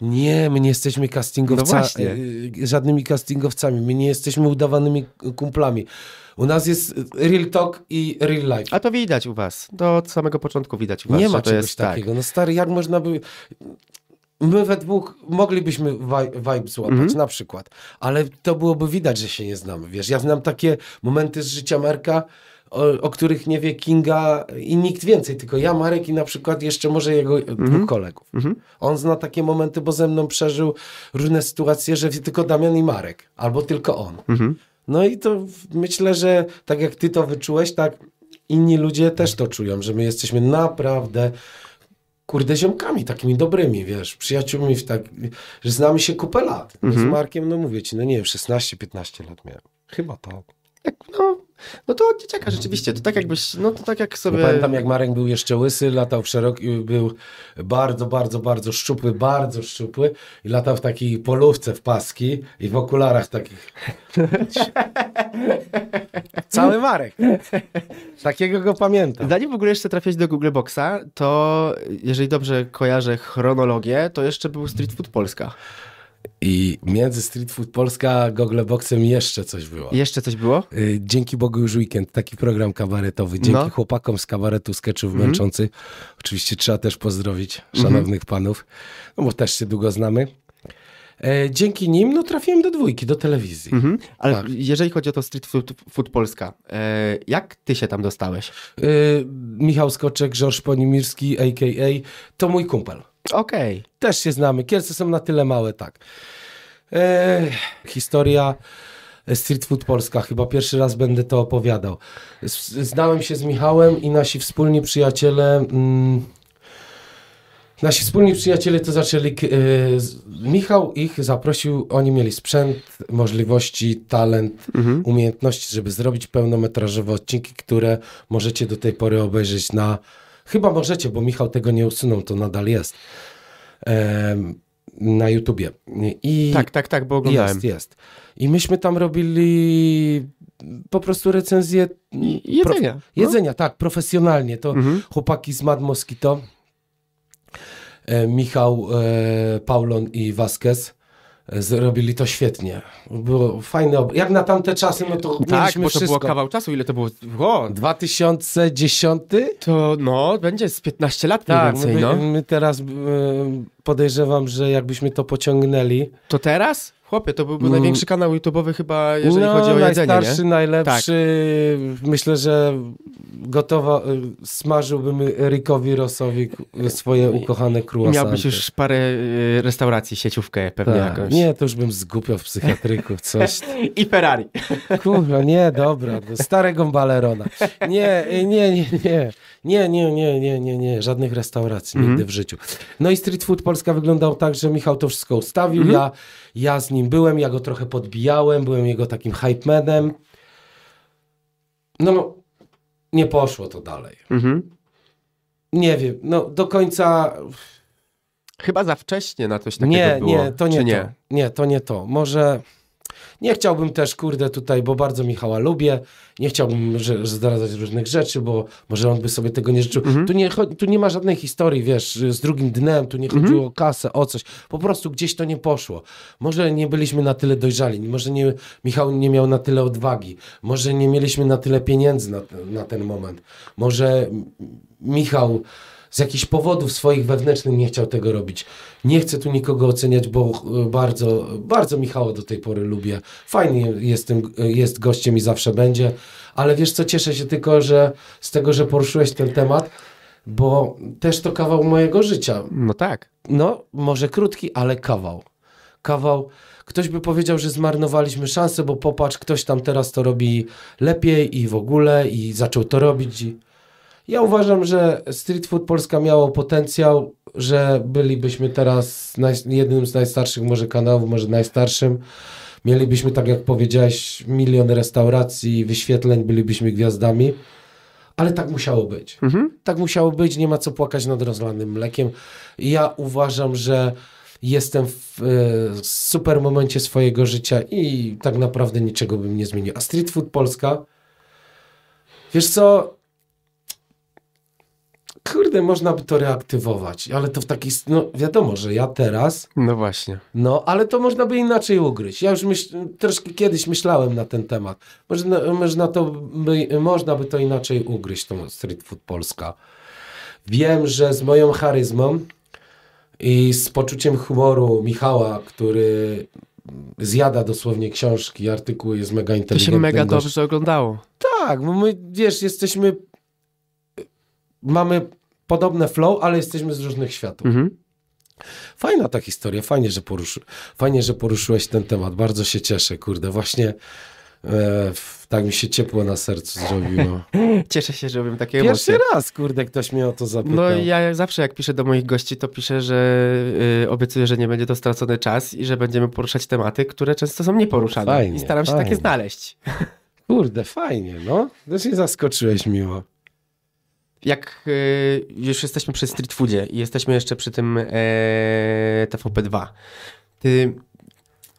Nie, my nie jesteśmy castingowcami, no y, y, żadnymi castingowcami, my nie jesteśmy udawanymi kumplami. U nas jest real talk i real life. A to widać u was, to od samego początku widać u was. Nie ma czegoś jest, tak. takiego, tak. no stary, jak można by... My we dwóch moglibyśmy vibe złapać, mm -hmm. na przykład, ale to byłoby widać, że się nie znamy, wiesz. Ja znam takie momenty z życia Merka, o, o, których nie wie Kinga i nikt więcej, tylko ja, Marek i na przykład jeszcze może jego mm -hmm. dwóch mhm. kolegów. Mm -hmm. On zna takie momenty, bo ze mną przeżył różne sytuacje, że wie tylko Damian i Marek, albo tylko on. Mm -hmm. No i to myślę, że tak jak ty to wyczułeś, tak inni ludzie też to czują, że my jesteśmy naprawdę kurde ziomkami takimi dobrymi, wiesz, przyjaciółmi, w tak, że znamy się kupę lat. Z mhm. Markiem, no mówię ci, no nie wiem, 16-15 lat miałem. Chyba tak. no, no to od dzieciaka rzeczywiście, to tak jakbyś, no to tak jak sobie... pamiętam jak Marek był jeszcze łysy, latał w szeroki, był bardzo, bardzo, bardzo szczupły, bardzo szczupły i latał w takiej polówce w paski i w okularach takich. Cały Marek. Takiego go pamiętam. Zanim w ogóle jeszcze trafiłeś do Google Boxa, to jeżeli dobrze kojarzę chronologię, to jeszcze był Street Food Polska. I między Street Food Polska, Google Boxem jeszcze coś było. Jeszcze coś było? Y, dzięki Bogu już weekend, taki program kabaretowy. Dzięki no. chłopakom z kabaretu Sketchów mm -hmm. Męczący. Oczywiście trzeba też pozdrowić szanownych mm -hmm. panów, no bo też się długo znamy. E, dzięki nim no, trafiłem do dwójki, do telewizji. Mhm. Ale tak. jeżeli chodzi o to Street Food, food Polska, e, jak ty się tam dostałeś? E, Michał Skoczek, George Ponimirski, a.k.a. to mój kumpel. Okej, okay. też się znamy. Kielce są na tyle małe, tak. Eee, historia e, Street Food Polska, chyba pierwszy raz będę to opowiadał. Znałem się z Michałem i nasi wspólni przyjaciele. Mm, nasi wspólni przyjaciele to zaczęli. E, Michał ich zaprosił, oni mieli sprzęt, możliwości, talent, mhm. umiejętności, żeby zrobić pełnometrażowe odcinki, które możecie do tej pory obejrzeć na Chyba możecie, bo Michał tego nie usunął, to nadal jest. na YouTubie. I tak, tak, tak, bo oglądałem. Jest, jest. I myśmy tam robili po prostu recenzję mm, jedzenia. Prof... No. Jedzenia, tak, profesjonalnie. To mhm. chłopaki z Mad Mosquito, e, Michał, e, Paulon i Vasquez Zrobili to świetnie. Było fajne. Ob... Jak na tamte czasy, no to Tak, bo to wszystko. było kawał czasu. Ile to było? O. 2010? To no, będzie z 15 lat tak, mniej więcej, my, no. my teraz y, podejrzewam, że jakbyśmy to pociągnęli... To teraz? Chłopie, to byłby mm. największy kanał YouTube'owy chyba, jeżeli no, chodzi o no, jedzenie, najstarszy, nie? Tak. najlepszy. Tak. Myślę, że gotowa, y, smażyłbym Rikowi Rosowi y, swoje ukochane kruasanty. Miałbyś już parę y, restauracji, sieciówkę pewnie tak. jakąś. Nie, to już bym zgubił w psychiatryku, coś. I Ferrari. Kurwa, nie, dobra, starego balerona. Nie, nie, nie, nie. Nie, nie, nie, nie, nie, nie, żadnych restauracji mm nigdy w życiu. No i street food Polska wyglądał tak, że Michał to wszystko ustawił, mm ja ja z nim byłem, ja go trochę podbijałem, byłem jego takim hypemanem. No, no, nie poszło to dalej. Mhm. Nie wiem, no do końca... Chyba za wcześnie na coś takiego nie, było. Nie, to nie, Czy nie to. Nie, to nie to. Może... Nie chciałbym też, kurde, tutaj, bo bardzo Michała lubię, nie chciałbym że, zdradzać różnych rzeczy, bo może on by sobie tego nie życzył. Mhm. Tu, nie, tu nie ma żadnej historii, wiesz, z drugim dnem, tu nie mhm. chodziło o kasę, o coś. Po prostu gdzieś to nie poszło. Może nie byliśmy na tyle dojrzali, może nie, Michał nie miał na tyle odwagi, może nie mieliśmy na tyle pieniędzy na, na ten moment. Może Michał z jakichś powodów swoich wewnętrznych nie chciał tego robić. Nie chcę tu nikogo oceniać, bo e, bardzo, bardzo Michała do tej pory lubię. Fajnie jest, tym, jest gościem i zawsze będzie, ale wiesz co, cieszę się tylko, że z tego, że poruszyłeś ten temat, bo też to kawał mojego życia. No tak. No, może krótki, ale kawał. Kawał. Ktoś by powiedział, że zmarnowaliśmy szansę, bo popatrz, ktoś tam teraz to robi lepiej i w ogóle i zaczął to robić. Ja uważam, że Street Food Polska miało potencjał, że bylibyśmy teraz jednym z najstarszych może kanałów, może najstarszym. Mielibyśmy, tak jak powiedziałeś, milion restauracji, wyświetleń, bylibyśmy gwiazdami. Ale tak musiało być. Mhm. Tak musiało być, nie ma co płakać nad rozlanym mlekiem. Ja uważam, że jestem w y, super momencie swojego życia i tak naprawdę niczego bym nie zmienił. A Street Food Polska, wiesz co, kurde, można by to reaktywować, ale to w taki, no wiadomo, że ja teraz. No właśnie. No, ale to można by inaczej ugryźć. Ja już myśl, troszkę kiedyś myślałem na ten temat. Można, można, to by, można by to inaczej ugryźć, tą street food Polska. Wiem, że z moją charyzmą i z poczuciem humoru Michała, który zjada dosłownie książki, artykuły, jest mega inteligentny. To się mega dobrze oglądało. Tak, bo my, wiesz, jesteśmy mamy podobne flow, ale jesteśmy z różnych światów. Mhm. Fajna ta historia, fajnie że, poruszy, fajnie, że poruszyłeś ten temat. Bardzo się cieszę, kurde, właśnie. E, tak mi się ciepło na sercu zrobiło. Cieszę się, że robiłem takie Pierwszy emocje. raz, kurde, ktoś mnie o to zapytał. No ja zawsze jak piszę do moich gości, to piszę, że y, obiecuję, że nie będzie to stracony czas i że będziemy poruszać tematy, które często są nieporuszane. Fajnie, I staram się fajnie. takie znaleźć. Kurde, fajnie, no. Też nie zaskoczyłeś miło jak e, już jesteśmy przy street foodzie i jesteśmy jeszcze przy tym y, e, TVP2, ty,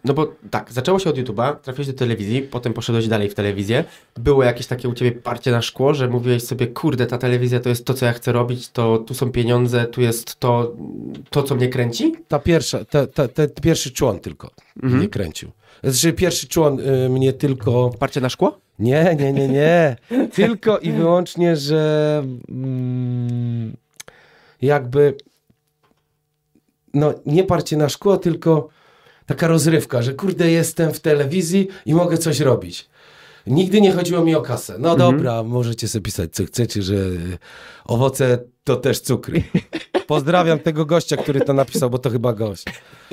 no bo tak, zaczęło się od YouTube'a, trafiłeś do telewizji, potem poszedłeś dalej w telewizję. Było jakieś takie u ciebie parcie na szkło, że mówiłeś sobie, kurde, ta telewizja to jest to, co ja chcę robić, to tu są pieniądze, tu jest to, to co mnie kręci? Ta pierwsza, ta, ta, ten pierwszy człon tylko mhm. mnie kręcił. Znaczy, pierwszy człon y, mnie tylko. Parcie na szkło? Nie, nie, nie, nie. Tylko i wyłącznie, że mm, jakby no nie parcie na szkło, tylko taka rozrywka, że kurde jestem w telewizji i mogę coś robić. Nigdy nie chodziło mi o kasę. No mhm. dobra, możecie sobie pisać, co chcecie, że e, owoce to też cukry. Pozdrawiam tego gościa, który to napisał, bo to chyba gość.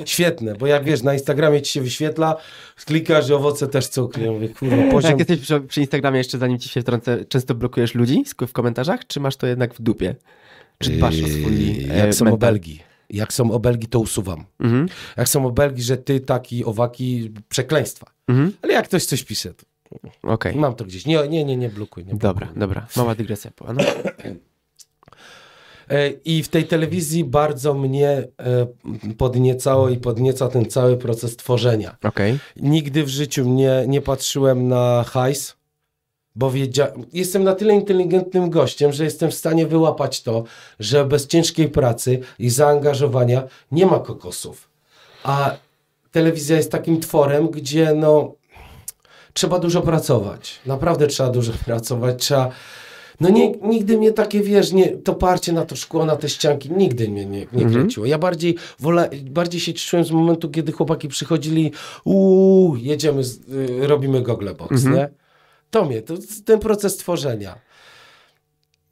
Świetne, bo jak wiesz, na Instagramie ci się wyświetla, klikasz że owoce też cukry. Ja mówię, kurwa, poziom... Jak jesteś przy, przy, Instagramie jeszcze, zanim ci się wtrącę, często blokujesz ludzi w komentarzach, czy masz to jednak w dupie? Czy dbasz o swój yy, e, Jak e, są mental? obelgi. Jak są obelgi, to usuwam. Mhm. Jak są obelgi, że ty taki, owaki, przekleństwa. Mhm. Ale jak ktoś coś pisze, to Okay. Mam to gdzieś. Nie, nie, nie, nie blokuj. Nie blokuj. dobra, dobra. Mała dygresja. No. I w tej telewizji bardzo mnie e, podniecało i podnieca ten cały proces tworzenia. Okay. Nigdy w życiu nie, nie patrzyłem na hajs, bo wiedziałem, jestem na tyle inteligentnym gościem, że jestem w stanie wyłapać to, że bez ciężkiej pracy i zaangażowania nie ma kokosów. A telewizja jest takim tworem, gdzie no trzeba dużo pracować. Naprawdę trzeba dużo pracować, trzeba... No nie, nigdy mnie takie, wiesz, nie, to parcie na to szkło, na te ścianki, nigdy mnie nie, nie mhm. kręciło. Ja bardziej wola, bardziej się cieszyłem z momentu, kiedy chłopaki przychodzili, uuu, jedziemy, z, y, robimy gogle box, mhm. nie? To mnie, to ten proces tworzenia.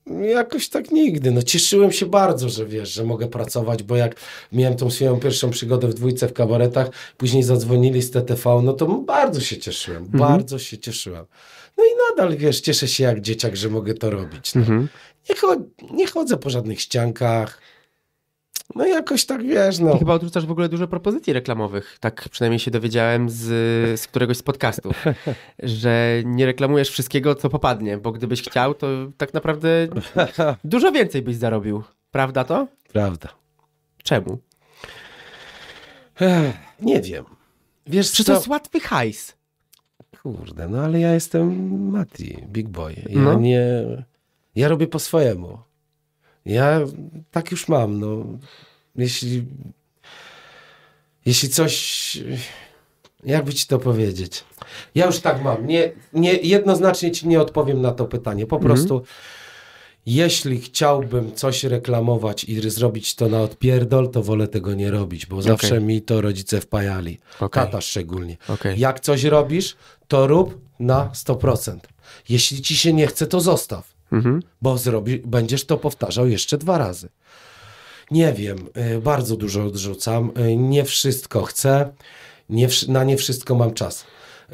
No, jakoś tak nigdy. No cieszyłem się bardzo, że wiesz, że mogę pracować, bo jak miałem tą swoją pierwszą przygodę w dwójce w kabaretach, później zadzwonili z TTV, no to bardzo się cieszyłem, mhm. bardzo się cieszyłem. No i nadal, wiesz, cieszę się jak dzieciak, że mogę to robić. No. Mhm. Nie, nie chodzę po żadnych ściankach, no jakoś tak wiesz, no. Ty chyba odrzucasz w ogóle dużo propozycji reklamowych, tak przynajmniej się dowiedziałem z, z któregoś z podcastów, że nie reklamujesz wszystkiego, co popadnie, bo gdybyś chciał, to tak naprawdę dużo więcej byś zarobił. Prawda to? Prawda. Czemu? nie wiem. Wiesz, czy to jest łatwy hajs. Kurde, no ale ja jestem Mati, big boy. Ja no. nie... Ja robię po swojemu. Ja tak już mam, no. Jeśli... Jeśli coś... Jakby ci to powiedzieć? Ja już tak mam. Nie, nie, jednoznacznie ci nie odpowiem na to pytanie. Po mhm. prostu jeśli chciałbym coś reklamować i zrobić to na odpierdol, to wolę tego nie robić, bo okay. zawsze mi to rodzice wpajali. Okay. Tata szczególnie. Okay. Jak coś robisz, to rób na 100%. Jeśli ci się nie chce, to zostaw mhm. bo zrobi, będziesz to powtarzał jeszcze dwa razy. Nie wiem, y, bardzo dużo odrzucam, y, nie wszystko chcę, nie, na nie wszystko mam czas.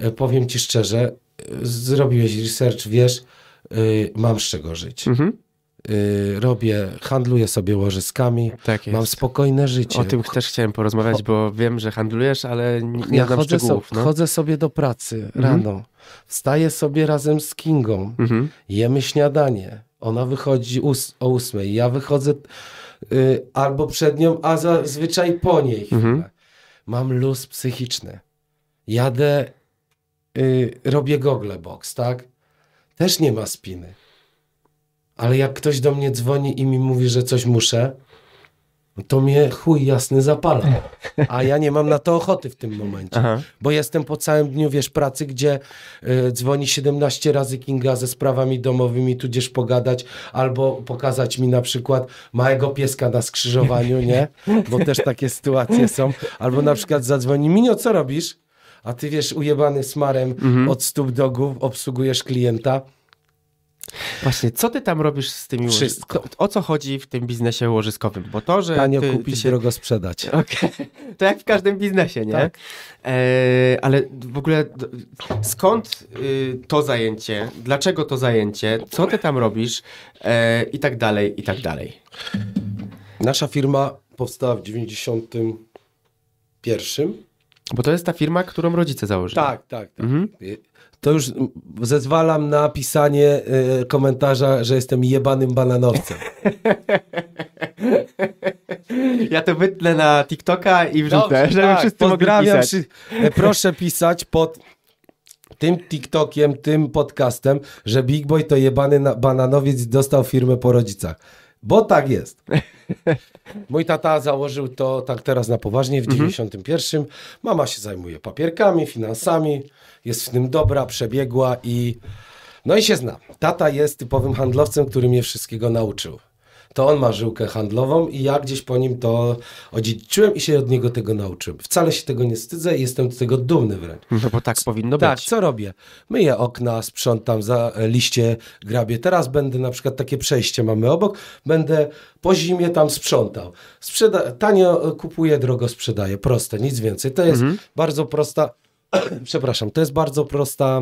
Y, powiem ci szczerze, zrobiłeś research, wiesz, mam z czego żyć. Mhm. Y, robię, handluję sobie łożyskami, tak mam spokojne życie. O tym też chciałem porozmawiać, bo wiem, że handlujesz, ale nie ja znam chodzę szczegółów. So, no. Chodzę sobie do pracy mhm. rano, wstaję sobie razem z Kingą, mhm. jemy śniadanie, ona wychodzi o ósmej, ja wychodzę y, albo przed nią, a zazwyczaj po niej. Mhm. Mam luz psychiczny. Jadę, y, robię gogle box, tak? Też nie ma spiny. Ale jak ktoś do mnie dzwoni i mi mówi, że coś muszę, to mnie chuj jasny zapala. A ja nie mam na to ochoty w tym momencie. Aha. Bo jestem po całym dniu, wiesz, pracy, gdzie y, dzwoni 17 razy Kinga ze sprawami domowymi, tudzież pogadać, albo pokazać mi na przykład małego pieska na skrzyżowaniu, nie? Bo też takie sytuacje są. Albo na przykład zadzwoni, Minio, co robisz? A ty wiesz, ujebany smarem mhm. od stóp do głów obsługujesz klienta Właśnie, co ty tam robisz z tymi Wszystko. O co chodzi w tym biznesie łożyskowym? Bo to, że Tanio ty, kupić, ty się... drogo sprzedać. Okay. To jak w każdym biznesie, nie? Tak. E, ale w ogóle skąd y, to zajęcie? Dlaczego to zajęcie? Co ty tam robisz? E, I tak dalej, i tak dalej. Nasza firma powstała w 91. Bo to jest ta firma, którą rodzice założyli. Tak, tak, tak. Mhm to już zezwalam na pisanie y, komentarza, że jestem jebanym bananowcem. Ja to wytnę na TikToka i wrzucę, Dobrze, żeby tak, wszyscy mogli pisać. Przy... E, proszę pisać pod tym TikTokiem, tym podcastem, że Big Boy to jebany bananowiec i dostał firmę po rodzicach. Bo tak jest. Mój tata założył to tak teraz na poważnie w 91. Mhm. Mama się zajmuje papierkami, finansami jest w tym dobra, przebiegła i. No i się zna. Tata jest typowym handlowcem, który mnie wszystkiego nauczył. To on ma żyłkę handlową i ja gdzieś po nim to odziedziczyłem i się od niego tego nauczyłem. Wcale się tego nie wstydzę i jestem z tego dumny wręcz. No bo tak powinno tak, być. Tak, co robię? Myję okna, sprzątam za liście, grabię. Teraz będę na przykład takie przejście mamy obok, będę po zimie tam sprzątał. Sprzeda tanio kupuję, drogo sprzedaję. Proste, nic więcej. To jest mhm. bardzo prosta Przepraszam, to jest bardzo prosta,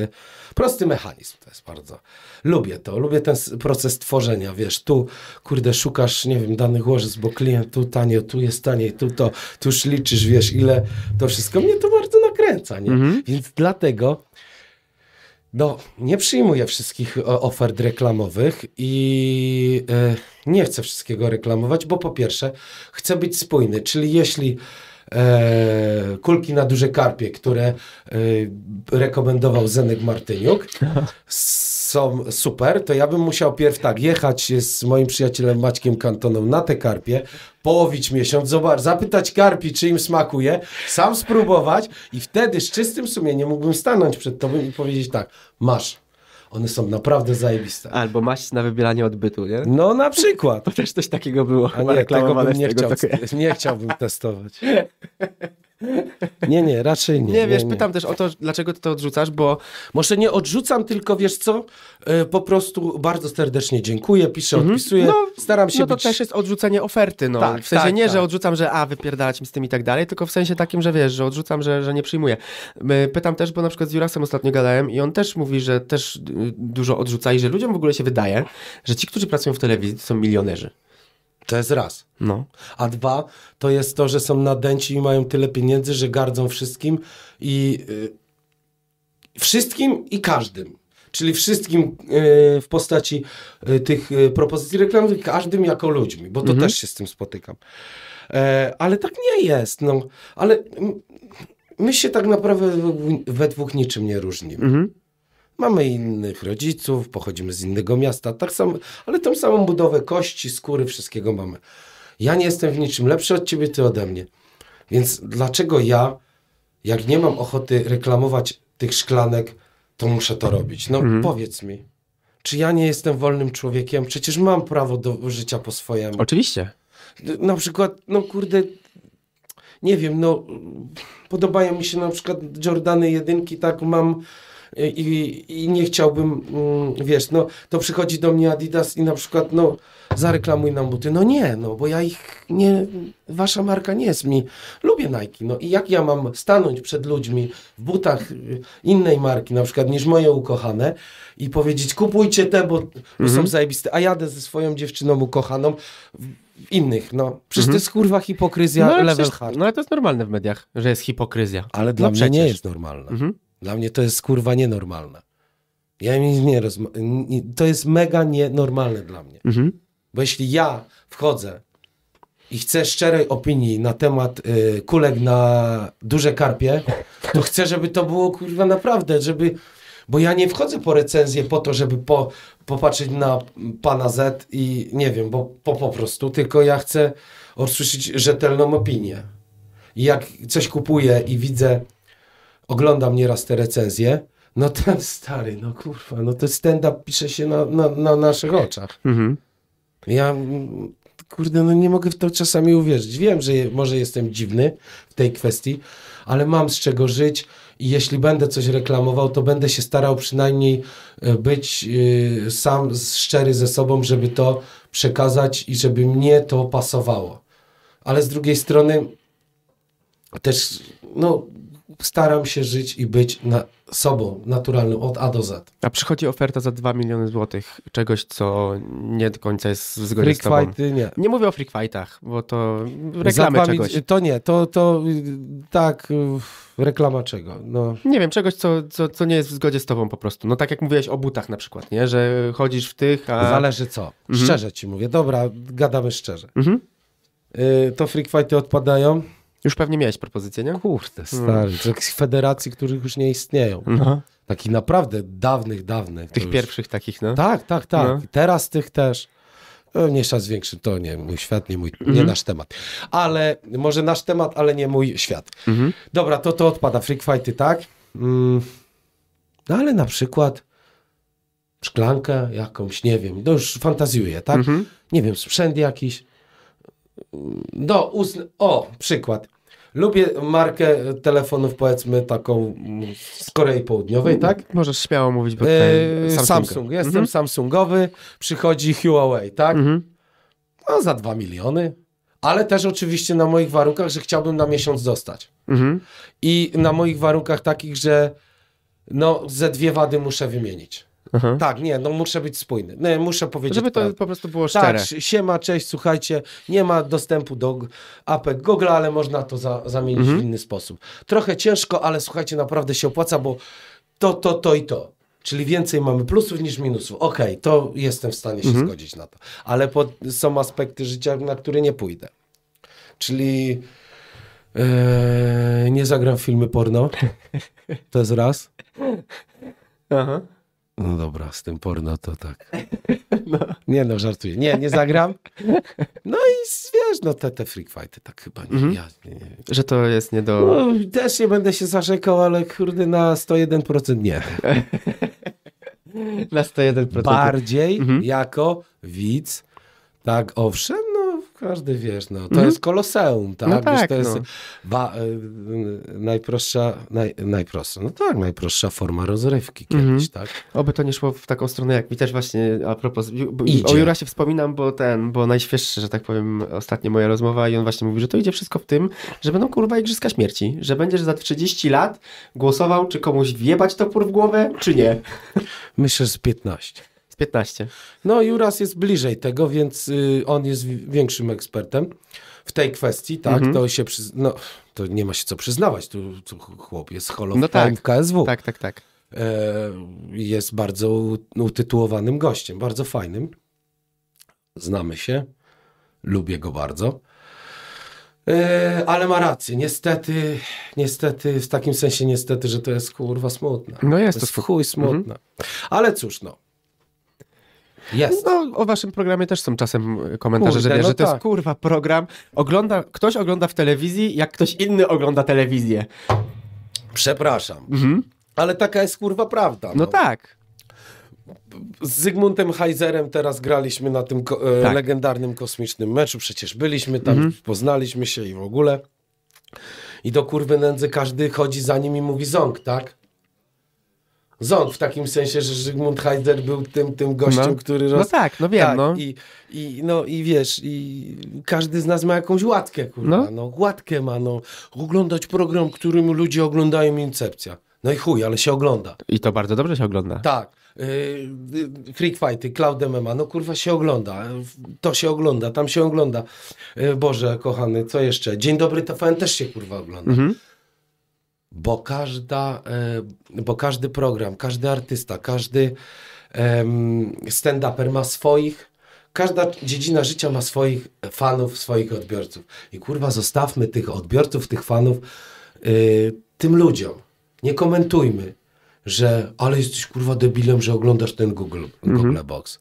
yy, prosty mechanizm. To jest bardzo. Lubię to, lubię ten proces tworzenia. Wiesz, tu kurde szukasz, nie wiem, danych łożysk, bo klient tu tanie, tu jest taniej, tu to, tu już liczysz, wiesz, ile to wszystko mnie to bardzo nakręca, nie? Mhm. Więc dlatego. No, nie przyjmuję wszystkich e, ofert reklamowych i yy, nie chcę wszystkiego reklamować, bo po pierwsze chcę być spójny, czyli jeśli e, kulki na duże karpie, które e, rekomendował Zenek Martyniuk. Są super, to ja bym musiał pierw tak jechać z moim przyjacielem Maćkiem Kantoną na te karpie, połowić miesiąc, zobacz, zapytać karpi, czy im smakuje, sam spróbować i wtedy z czystym sumieniem mógłbym stanąć przed tobą i powiedzieć tak, masz, one są naprawdę zajebiste. Albo maść na wybieranie odbytu, nie? No na przykład. To też coś takiego było. A nie, tego bym nie, tego, chciał, nie chciałbym testować. Nie, nie, raczej nie. Nie, wiesz, nie, pytam też o to, dlaczego ty to odrzucasz, bo może nie odrzucam, tylko wiesz co, e, po prostu bardzo serdecznie dziękuję, piszę, mhm. odpisuję, no, staram się No to być... też jest odrzucenie oferty, no. Tak, w sensie tak, nie, tak. że odrzucam, że a, wypierdalać mi z tym i tak dalej, tylko w sensie takim, że wiesz, że odrzucam, że, że nie przyjmuję. E, pytam też, bo na przykład z Jurasem ostatnio gadałem i on też mówi, że też y, dużo odrzuca i że ludziom w ogóle się wydaje, że ci, którzy pracują w telewizji, to są milionerzy. To jest raz. No. A dwa, to jest to, że są nadęci i mają tyle pieniędzy, że gardzą wszystkim i yy, wszystkim i każdym. Czyli wszystkim yy, w postaci yy, tych y, propozycji reklamowych, każdym jako ludźmi, bo to mhm. też się z tym spotykam. E, ale tak nie jest. No. Ale my się tak naprawdę we dwóch niczym nie różnimy. Mhm. Mamy innych rodziców, pochodzimy z innego miasta, tak samo, ale tą samą budowę kości, skóry, wszystkiego mamy. Ja nie jestem w niczym lepszy od ciebie, ty ode mnie. Więc dlaczego ja, jak nie mam ochoty reklamować tych szklanek, to muszę to robić? No mhm. powiedz mi, czy ja nie jestem wolnym człowiekiem? Przecież mam prawo do życia po swojemu. Oczywiście. Na przykład, no kurde, nie wiem, no podobają mi się na przykład Jordany jedynki, tak mam Y, i, i nie chciałbym, mm, wiesz, no to przychodzi do mnie Adidas i na przykład, no zareklamuj nam buty. No nie, no bo ja ich nie, wasza marka nie jest mi. Lubię Nike, no i jak ja mam stanąć przed ludźmi w butach y, innej marki, na przykład niż moje ukochane i powiedzieć kupujcie te, bo mhm. są zajebiste, a jadę ze swoją dziewczyną ukochaną innych, no. Przecież mhm. to jest kurwa hipokryzja no, level przecież, hard. No ale to jest normalne w mediach, że jest hipokryzja. Ale no dla mnie przecież. nie jest normalne. Mhm. Dla mnie to jest kurwa nienormalne. Ja nic nie roz... To jest mega nienormalne dla mnie. Mhm. Bo jeśli ja wchodzę i chcę szczerej opinii na temat y, kulek na duże karpie, to chcę, żeby to było kurwa naprawdę, żeby. Bo ja nie wchodzę po recenzję po to, żeby po, popatrzeć na pana Z i nie wiem, bo po, po prostu, tylko ja chcę usłyszeć rzetelną opinię. I jak coś kupuję i widzę oglądam nieraz te recenzje, no ten stary, no kurwa, no to stand-up pisze się na, na, na naszych oczach. Mhm. Ja, kurde, no nie mogę w to czasami uwierzyć. Wiem, że je, może jestem dziwny w tej kwestii, ale mam z czego żyć i jeśli będę coś reklamował, to będę się starał przynajmniej e, być yy, sam szczery ze sobą, żeby to przekazać i żeby mnie to pasowało. Ale z drugiej strony też, no staram się żyć i być na, sobą naturalnym od A do Z. A przychodzi oferta za 2 miliony złotych czegoś, co nie do końca jest w zgodzie z tobą. nie. nie mówię o freakfightach, bo to reklamy za czegoś. To nie, to, to y, tak, y, reklama czego? No. Nie wiem, czegoś, co, co, co nie jest w zgodzie z tobą po prostu. No tak jak mówiłeś o butach na przykład, nie? Że chodzisz w tych, a... Zależy co. Mhm. Szczerze ci mówię. Dobra, gadamy szczerze. Mhm. Y, to freakfighty odpadają. Już pewnie miałeś propozycję, nie? Kurde, hmm. stary, z jakichś federacji, których już nie istnieją. No. Takich naprawdę dawnych, dawnych. Tych już... pierwszych takich, no? Tak, tak, tak. No. Teraz tych też. No, mniejsza z większym, to nie mój świat, nie, mój, mhm. nie nasz temat. Ale, może nasz temat, ale nie mój świat. Mhm. Dobra, to to odpada, freak fighty, tak? Mm. No ale na przykład szklankę jakąś, nie wiem, już fantazjuję, tak? Mhm. Nie wiem, sprzęt jakiś, do ust... O, przykład. Lubię markę telefonów, powiedzmy, taką z Korei Południowej, tak? Możesz śmiało mówić, bo yy, Samsung. Jestem mhm. Samsungowy, przychodzi Huawei, tak? Mhm. No, za dwa miliony. Ale też oczywiście na moich warunkach, że chciałbym na miesiąc dostać. Mhm. I na moich warunkach takich, że no, ze dwie wady muszę wymienić. Tak, nie, no muszę być spójny. No, muszę powiedzieć. Żeby to prawdę. po prostu było szczere. Tak, siema, cześć, słuchajcie, nie ma dostępu do apek Google, ale można to za, zamienić mhm. w inny sposób. Trochę ciężko, ale słuchajcie, naprawdę się opłaca, bo to, to, to i to. Czyli więcej mamy plusów niż minusów. Okej, okay, to jestem w stanie się mhm. zgodzić na to. Ale są aspekty życia, na które nie pójdę. Czyli e, nie zagram filmy porno. To jest raz. Aha. No dobra, z tym porno to tak. No. Nie no, żartuję. Nie, nie zagram. No i wiesz, no te, te freak fighty, tak chyba nie, mhm. ja, nie, nie, Że to jest nie do... No, też nie będę się zarzekał, ale kurde na 101% nie. Na 101%. Bardziej mhm. jako widz, tak owszem, każdy wiesz, no. To mm. jest koloseum, tak? No tak wiesz, to jest no. ba, y, y, najprostsza, naj, najprostsza, no tak, najprostsza forma rozrywki kiedyś, mm. tak? Oby to nie szło w taką stronę, jak mi też właśnie, a propos, bo, o Jurasie wspominam, bo ten, bo najświeższy, że tak powiem, ostatnio moja rozmowa i on właśnie mówi, że to idzie wszystko w tym, że będą kurwa igrzyska śmierci, że będziesz za 30 lat głosował, czy komuś wjebać topór w głowę, czy nie. Myślę, że z 15. 15. No, Juras jest bliżej tego, więc y, on jest większym ekspertem w tej kwestii, tak? Mhm. To się przyz... no, to nie ma się co przyznawać. Tu, tu chłop jest Hall no tak. w KSW. Tak, tak, tak. E, jest bardzo utytułowanym gościem, bardzo fajnym. Znamy się. Lubię go bardzo. E, ale ma rację. Niestety, niestety, w takim sensie niestety, że to jest kurwa smutne. No jest to, to jest chuj smutne. Mhm. Ale cóż, no. Jest. No, o waszym programie też są czasem komentarze, że, wiesz, no że to tak. jest kurwa program. Ogląda, ktoś ogląda w telewizji, jak ktoś inny ogląda telewizję. Przepraszam. Mhm. Ale taka jest kurwa prawda. No, no tak. Z Zygmuntem Heizerem teraz graliśmy na tym ko e, tak. legendarnym kosmicznym meczu. Przecież byliśmy tam, mhm. poznaliśmy się i w ogóle. I do kurwy nędzy każdy chodzi za nim i mówi ząg, tak? Zon w takim sensie, że Zygmunt Heider był tym, tym gościem, no. który... No roz... No tak, no wiem, tak, no. I, i, no. I wiesz, i każdy z nas ma jakąś łatkę, kurwa, no, no łatkę ma, no. Oglądać program, którym ludzie oglądają Incepcja. No i chuj, ale się ogląda. I to bardzo dobrze się ogląda. Tak. Yy, freak y, Fighty, Cloud MMA, no kurwa się ogląda. To się ogląda, tam się ogląda. Y, Boże, kochany, co jeszcze? Dzień dobry TVN też się kurwa ogląda. Mhm bo, każda, e, bo każdy program, każdy artysta, każdy stand-uper ma swoich, każda dziedzina życia ma swoich fanów, swoich odbiorców. I kurwa, zostawmy tych odbiorców, tych fanów y, tym ludziom. Nie komentujmy, że ale jesteś kurwa debilem, że oglądasz ten Google, Google mhm. Box.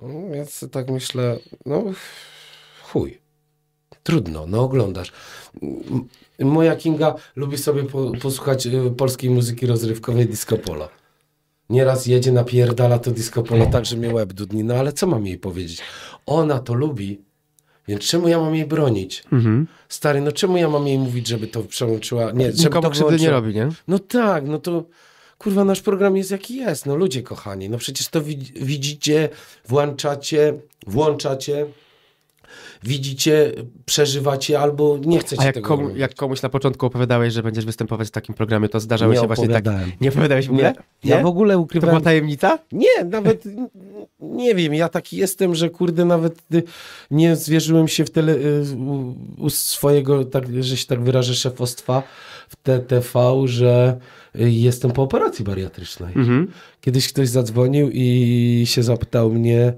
No, więc tak myślę, no chuj trudno, no oglądasz. Moja Kinga lubi sobie po, posłuchać y, polskiej muzyki rozrywkowej disco polo. Nieraz jedzie, Pierdala to disco polo tak, że mnie łeb dudni. No ale co mam jej powiedzieć? Ona to lubi, więc czemu ja mam jej bronić? Mhm. Stary, no czemu ja mam jej mówić, żeby to przełączyła? Nie, żeby Nikomu to krzywdy nie robi, nie? No tak, no to kurwa nasz program jest jaki jest. No ludzie kochani, no przecież to widzicie, włączacie, włączacie widzicie, przeżywacie albo nie chcecie A jak tego komu, robić. jak komuś na początku opowiadałeś, że będziesz występować w takim programie, to zdarzało się właśnie tak. Nie opowiadałeś mnie? Ja w ogóle ukrywałem. To była tajemnica? Nie, nawet nie wiem. Ja taki jestem, że kurde, nawet y, nie zwierzyłem się w tele, y, u, u swojego, tak, że się tak wyrażę, szefostwa w TTV, że y, jestem po operacji bariatrycznej. Mhm. Kiedyś ktoś zadzwonił i się zapytał mnie,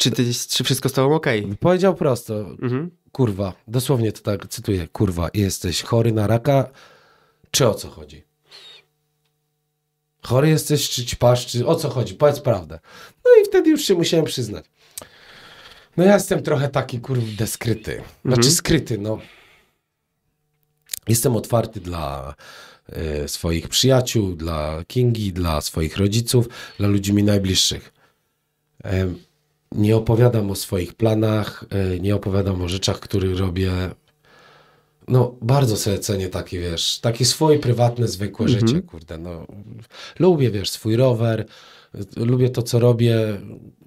czy, ty, czy wszystko z tobą okej? Powiedział prosto. Mhm. Kurwa, dosłownie to tak cytuję. Kurwa, jesteś chory na raka, czy o co chodzi? Chory jesteś, czy ćpasz, czy o co chodzi? Powiedz prawdę. No i wtedy już się musiałem przyznać. No ja jestem trochę taki, kurde, skryty. Znaczy mhm. skryty, no. Jestem otwarty dla y, swoich przyjaciół, dla Kingi, dla swoich rodziców, dla ludzi mi najbliższych. Ym, nie opowiadam o swoich planach, e, nie opowiadam o rzeczach, które robię. No, bardzo sobie cenię taki, wiesz, takie swoje prywatne, zwykłe mhm. życie, kurde, no. Lubię, wiesz, swój rower, lubię to, co robię.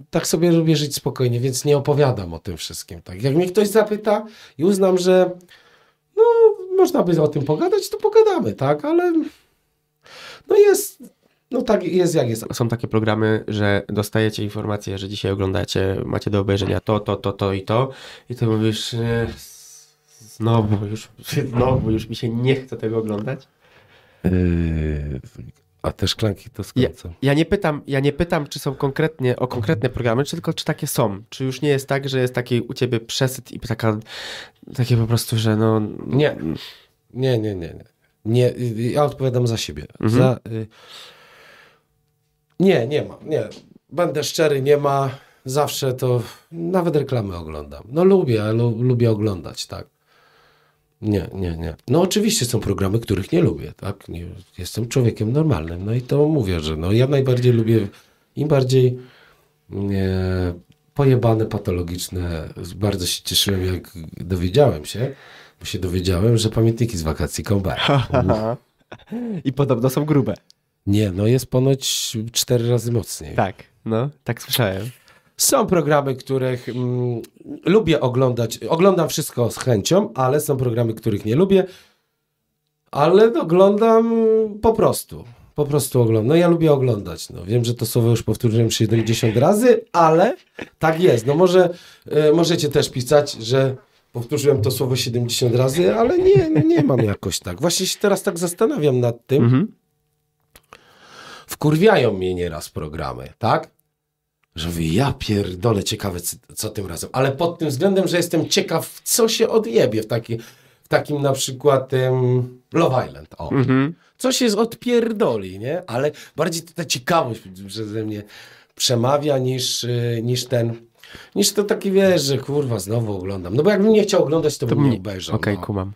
Tak sobie lubię żyć spokojnie, więc nie opowiadam o tym wszystkim, tak. Jak mnie ktoś zapyta i uznam, że no, można by o tym pogadać, to pogadamy, tak, ale no jest no tak jest, jak jest. Są takie programy, że dostajecie informację, że dzisiaj oglądacie, macie do obejrzenia to, to, to, to i to. I ty mówisz, e, znowu już, znowu już mi się nie chce tego oglądać. Yy, a te szklanki to skręcą. Ja, ja, nie pytam, ja nie pytam, czy są konkretnie o konkretne programy, czy tylko czy takie są. Czy już nie jest tak, że jest taki u ciebie przesyt i taka, takie po prostu, że no... Nie, nie, nie, nie. nie. nie ja odpowiadam za siebie. Mhm. Za, y, nie, nie ma. Nie. Będę szczery, nie ma. Zawsze to, nawet reklamy oglądam. No lubię, lu, lubię oglądać, tak. Nie, nie, nie. No oczywiście są programy, których nie lubię, tak. Nie, jestem człowiekiem normalnym, no i to mówię, że no ja najbardziej lubię, im bardziej nie, pojebane, patologiczne. Bardzo się cieszyłem, jak dowiedziałem się, bo się dowiedziałem, że pamiętniki z wakacji kombar. I podobno są grube. Nie, no jest ponoć cztery razy mocniej. Tak, no, tak słyszałem. Są programy, których mm, lubię oglądać. Oglądam wszystko z chęcią, ale są programy, których nie lubię. Ale oglądam po prostu. Po prostu oglądam. No ja lubię oglądać. No. Wiem, że to słowo już powtórzyłem 70 razy, ale tak jest. No może y, możecie też pisać, że powtórzyłem to słowo 70 razy, ale nie, nie mam jakoś tak. Właśnie się teraz tak zastanawiam nad tym. Mhm wkurwiają mnie nieraz programy, tak? Że mówię, ja pierdolę, ciekawe co tym razem. Ale pod tym względem, że jestem ciekaw, co się odjebie w, taki, w takim na przykład um, Love Island. O. Mhm. Co się odpierdoli, nie? Ale bardziej ta ciekawość przeze mnie przemawia niż, y, niż ten niż to taki wiesz, że kurwa, znowu oglądam. No bo jakbym nie chciał oglądać, to, to bym nie obejrzał. Okej, okay, no. kumam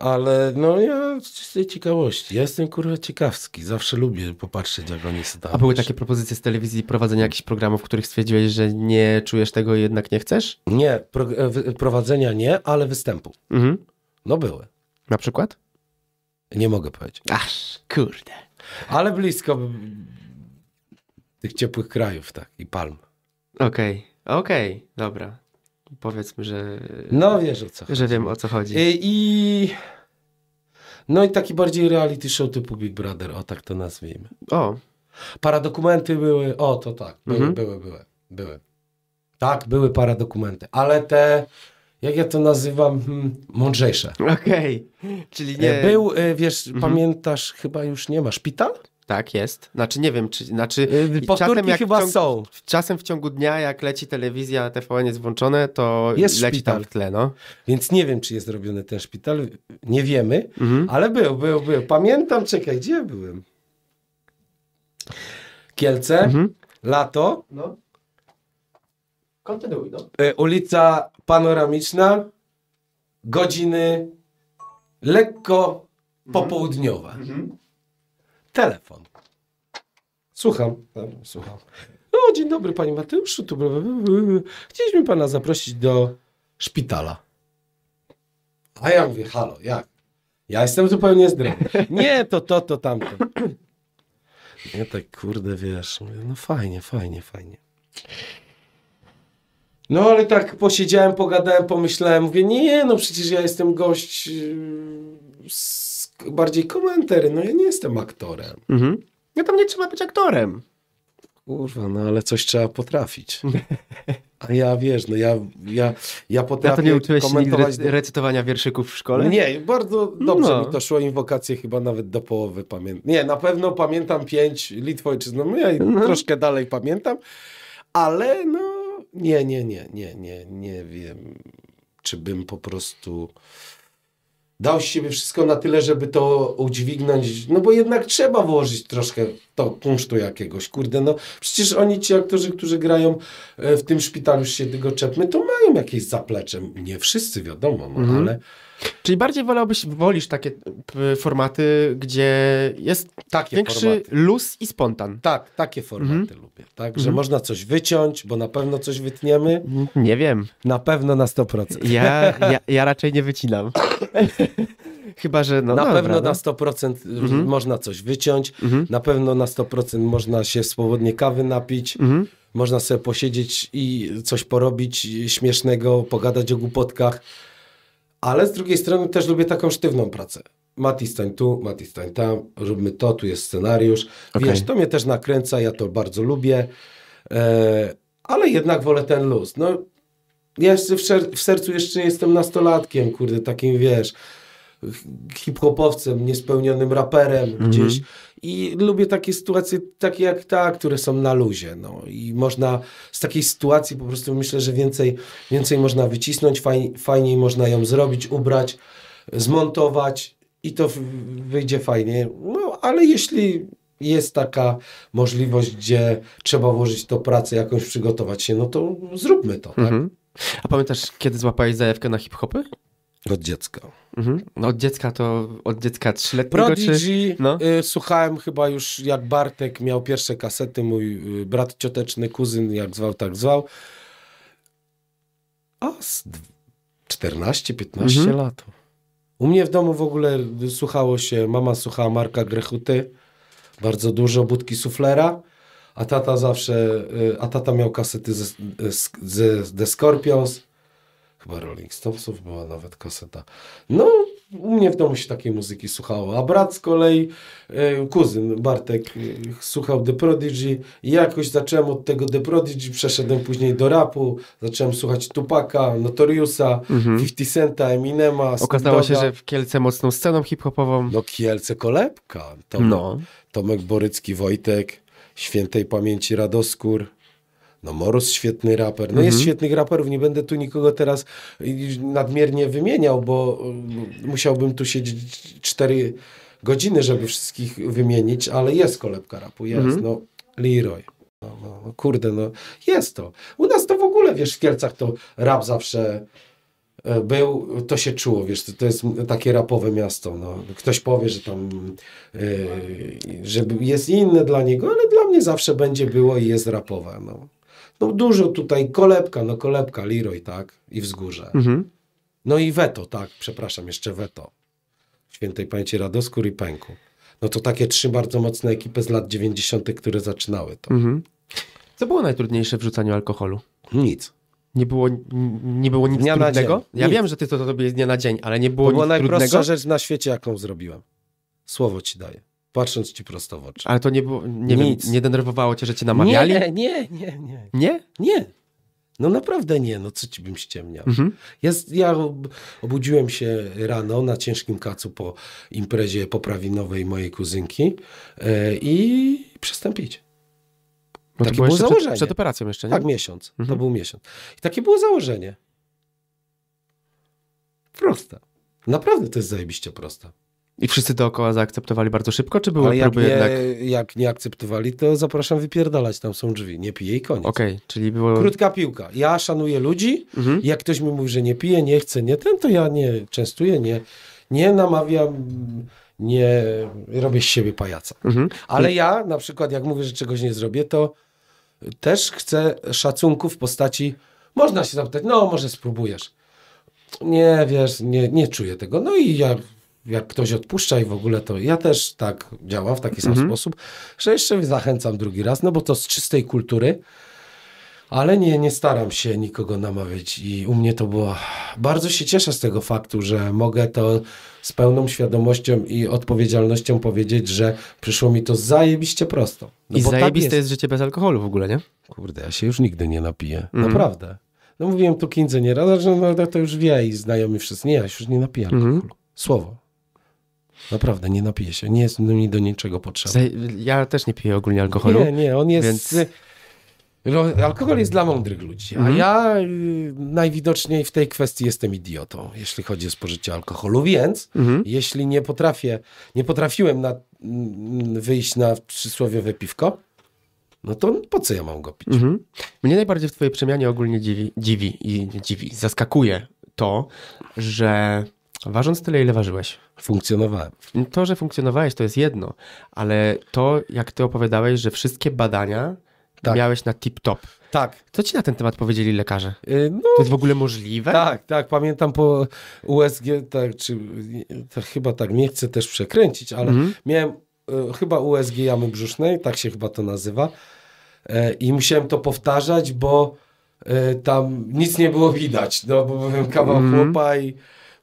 ale no ja z czystej ciekawości. Ja jestem kurwa ciekawski, zawsze lubię popatrzeć jak oni sobie A były takie propozycje z telewizji prowadzenia jakichś programów, w których stwierdziłeś, że nie czujesz tego i jednak nie chcesz? Nie, pro, e, prowadzenia nie, ale występu. Mhm. No były. Na przykład? Nie mogę powiedzieć. Aż, kurde. Ale blisko tych ciepłych krajów, tak, i palm. Okej, okay. okej, okay. dobra powiedzmy, że. No wiesz o co. Że wiem o co chodzi. I, y, I. No i taki bardziej reality show typu Big Brother, o tak to nazwijmy. O. Paradokumenty były, o to tak, były, mhm. były, były, były. Tak, były paradokumenty, ale te, jak ja to nazywam, hmm, mądrzejsze. Okej, okay. czyli nie... Y, był, y, wiesz, mhm. pamiętasz, chyba już nie ma, szpital? Tak, jest. Znaczy nie wiem, czy... Znaczy, y, Powtórki czasem chyba ciągu, są. Czasem w ciągu dnia, jak leci telewizja, TVN jest włączone, to jest leci szpital. tam w tle, no. Więc nie wiem, czy jest robiony ten szpital. Nie wiemy, mhm. ale był, był, był. Pamiętam, czekaj, gdzie byłem? Kielce, mhm. lato. No. Kontynuuj, no. Y, ulica Panoramiczna, godziny lekko popołudniowa. Mhm telefon. Słucham, słucham. No, dzień dobry panie Mateuszu, tu... Chcieliśmy pana zaprosić do szpitala. A ja mówię, halo, jak? Ja jestem zupełnie zdrowy. Nie, to to, to tamto. Nie, tak, kurde, wiesz, mówię, no fajnie, fajnie, fajnie. No ale tak posiedziałem, pogadałem, pomyślałem, mówię, nie, no przecież ja jestem gość yy, bardziej komentary, no ja nie jestem aktorem. Mhm. No tam nie trzeba być aktorem. Kurwa, no ale coś trzeba potrafić. A ja wiesz, no ja, ja, ja potrafię ja to nie uczyłeś komentować... recytowania wierszyków w szkole? Nie, bardzo dobrze no. mi to szło. Inwokacje chyba nawet do połowy pamiętam. Nie, na pewno pamiętam pięć Litwojczyzn. No ja no. troszkę dalej pamiętam, ale no nie, nie, nie, nie, nie, nie wiem, czy bym po prostu dał z siebie wszystko na tyle, żeby to udźwignąć, no bo jednak trzeba włożyć troszkę to kunsztu jakiegoś, kurde, no przecież oni, ci aktorzy, którzy grają e, w tym szpitalu, już się tego czepmy, to mają jakieś zaplecze, nie wszyscy wiadomo, no mhm. ale Czyli bardziej wolałbyś, wolisz takie e, formaty, gdzie jest takie większy formaty. luz i spontan. Tak, takie formaty mhm. lubię. Tak, że mhm. można coś wyciąć, bo na pewno coś wytniemy. Mhm, nie wiem. Na pewno na 100%. Ja, ja, ja raczej nie wycinam. Chyba, że no, na dobra, pewno no. na 100% y, mhm. można coś wyciąć, mhm. na pewno na 100% można się swobodnie kawy napić, mhm. można sobie posiedzieć i coś porobić y, śmiesznego, pogadać o głupotkach ale z drugiej strony też lubię taką sztywną pracę. Mati, stań tu, Mati, stań tam, róbmy to, tu jest scenariusz. Okay. Wiesz, to mnie też nakręca, ja to bardzo lubię, e, ale jednak wolę ten luz. No, ja jeszcze w, w sercu jeszcze jestem nastolatkiem, kurde, takim, wiesz, hip-hopowcem, niespełnionym raperem, mm -hmm. gdzieś mhm. I lubię takie sytuacje, takie jak ta, które są na luzie. No. I można z takiej sytuacji po prostu myślę, że więcej, więcej można wycisnąć, faj, fajniej można ją zrobić, ubrać, zmontować i to wyjdzie fajnie. No, ale jeśli jest taka możliwość, gdzie trzeba włożyć to pracę, jakąś przygotować się, no to zróbmy to. Tak? Mhm. A pamiętasz, kiedy złapałeś zajawkę na hip-hopy? Od dziecka. Mhm. No od dziecka to od dziecka trzyletniego Prodigy, czy... no. Y, słuchałem chyba już jak Bartek miał pierwsze kasety, mój y, brat cioteczny, kuzyn, jak zwał, tak zwał. A z 14-15 mhm. lat. U mnie w domu w ogóle słuchało się, mama słuchała Marka Grechuty, bardzo dużo, Budki Suflera, a tata zawsze, y, a tata miał kasety ze, z, The Scorpions, chyba Rolling Stonesów była nawet kaseta. No, u mnie w domu się takiej muzyki słuchało, a brat z kolei, e, kuzyn Bartek e, słuchał The Prodigy i jakoś zacząłem od tego The Prodigy, przeszedłem później do rapu, zacząłem słuchać Tupaka, Notoriusa, mhm. 50 Centa, Eminema, Okazało się, że w Kielce mocną sceną hip-hopową. No Kielce kolebka. Tomek, no. Tomek Borycki, Wojtek, Świętej Pamięci Radoskur. No Moros świetny raper. No mhm. jest świetnych raperów, nie będę tu nikogo teraz nadmiernie wymieniał, bo musiałbym tu siedzieć cztery godziny, żeby wszystkich wymienić, ale jest kolebka rapu, jest. Mhm. No Leroy. No, no, no, kurde, no jest to. U nas to w ogóle, wiesz, w Kielcach to rap zawsze e, był, to się czuło, wiesz, to, to jest takie rapowe miasto, no. Ktoś powie, że tam yy, że jest inne dla niego, ale dla mnie zawsze będzie było i jest rapowe, no. No dużo tutaj, kolebka, no kolebka, Leroy, tak? I wzgórze. Mhm. No i weto, tak, przepraszam, jeszcze weto. Świętej pamięci Radoskór i Pęku. No to takie trzy bardzo mocne ekipy z lat 90., które zaczynały to. Mhm. Co było najtrudniejsze w rzucaniu alkoholu? Nic. Nie było, nie było nic dnia trudnego? ja nic. wiem, że ty to, to robisz z dnia na dzień, ale nie było to nic była najprostsza rzecz na świecie, jaką zrobiłem. Słowo ci daję patrząc ci prosto w oczy. Ale to nie było, nie wiem, nie denerwowało cię, że cię namawiali? Nie, nie, nie, nie. Nie? Nie. No naprawdę nie, no co ci bym ściemniał. Mhm. Ja, ja obudziłem się rano na ciężkim kacu po imprezie poprawinowej mojej kuzynki e, i przestałem pić. No takie było, założenie. Przed, przed operacją jeszcze, nie? Tak, miesiąc. Mhm. To był miesiąc. I takie było założenie. Prosta. Naprawdę to jest zajebiście prosta. I wszyscy dookoła zaakceptowali bardzo szybko, czy były próby nie, jednak... jak nie akceptowali, to zapraszam wypierdalać, tam są drzwi, nie pije i koniec. Okej, okay, czyli było... Krótka piłka. Ja szanuję ludzi, mhm. jak ktoś mi mówi, że nie pije, nie chce, nie ten, to ja nie częstuję, nie, nie namawiam, nie robię z siebie pajaca. Mhm. Ale no ja na przykład, jak mówię, że czegoś nie zrobię, to też chcę szacunku w postaci, można się zapytać, no może spróbujesz. Nie, wiesz, nie, nie czuję tego. No i ja jak ktoś odpuszcza i w ogóle to ja też tak działa w taki sam mhm. sposób, że jeszcze zachęcam drugi raz, no bo to z czystej kultury, ale nie, nie staram się nikogo namawiać i u mnie to było. Bardzo się cieszę z tego faktu, że mogę to z pełną świadomością i odpowiedzialnością powiedzieć, że przyszło mi to zajebiście prosto. No I tak zajebiste tak jest. jest. życie bez alkoholu w ogóle, nie? Kurde, ja się już nigdy nie napiję. Mm. Naprawdę. No mówiłem tu Kindze nieraz, że no, to już wie i znajomi wszyscy. Nie, ja się już nie napiję mhm. alkoholu. Mm. Słowo. Naprawdę, nie napije się. Nie jest mi do niczego potrzebny. Ja też nie piję ogólnie alkoholu. Nie, nie, on jest... Więc... Alkohol jest dla mądrych ludzi, a mhm. ja y, najwidoczniej w tej kwestii jestem idiotą, jeśli chodzi o spożycie alkoholu, więc mhm. jeśli nie potrafię, nie potrafiłem na, mm, wyjść na przysłowiowe piwko, no to po co ja mam go pić? Mhm. Mnie najbardziej w twojej przemianie ogólnie dziwi, dziwi i dziwi, zaskakuje to, że Ważąc tyle, ile ważyłeś. Funkcjonowałem. To, że funkcjonowałeś, to jest jedno, ale to, jak ty opowiadałeś, że wszystkie badania tak. miałeś na tip-top. Tak. Co ci na ten temat powiedzieli lekarze? Y, no, to jest w ogóle możliwe? Tak, tak. Pamiętam po USG, tak, czy chyba tak, nie chcę też przekręcić, ale mhm. miałem y, chyba USG jamy brzusznej, tak się chyba to nazywa. Y, I musiałem to powtarzać, bo y, tam nic nie było widać. No, bo byłem kawał mm. chłopa i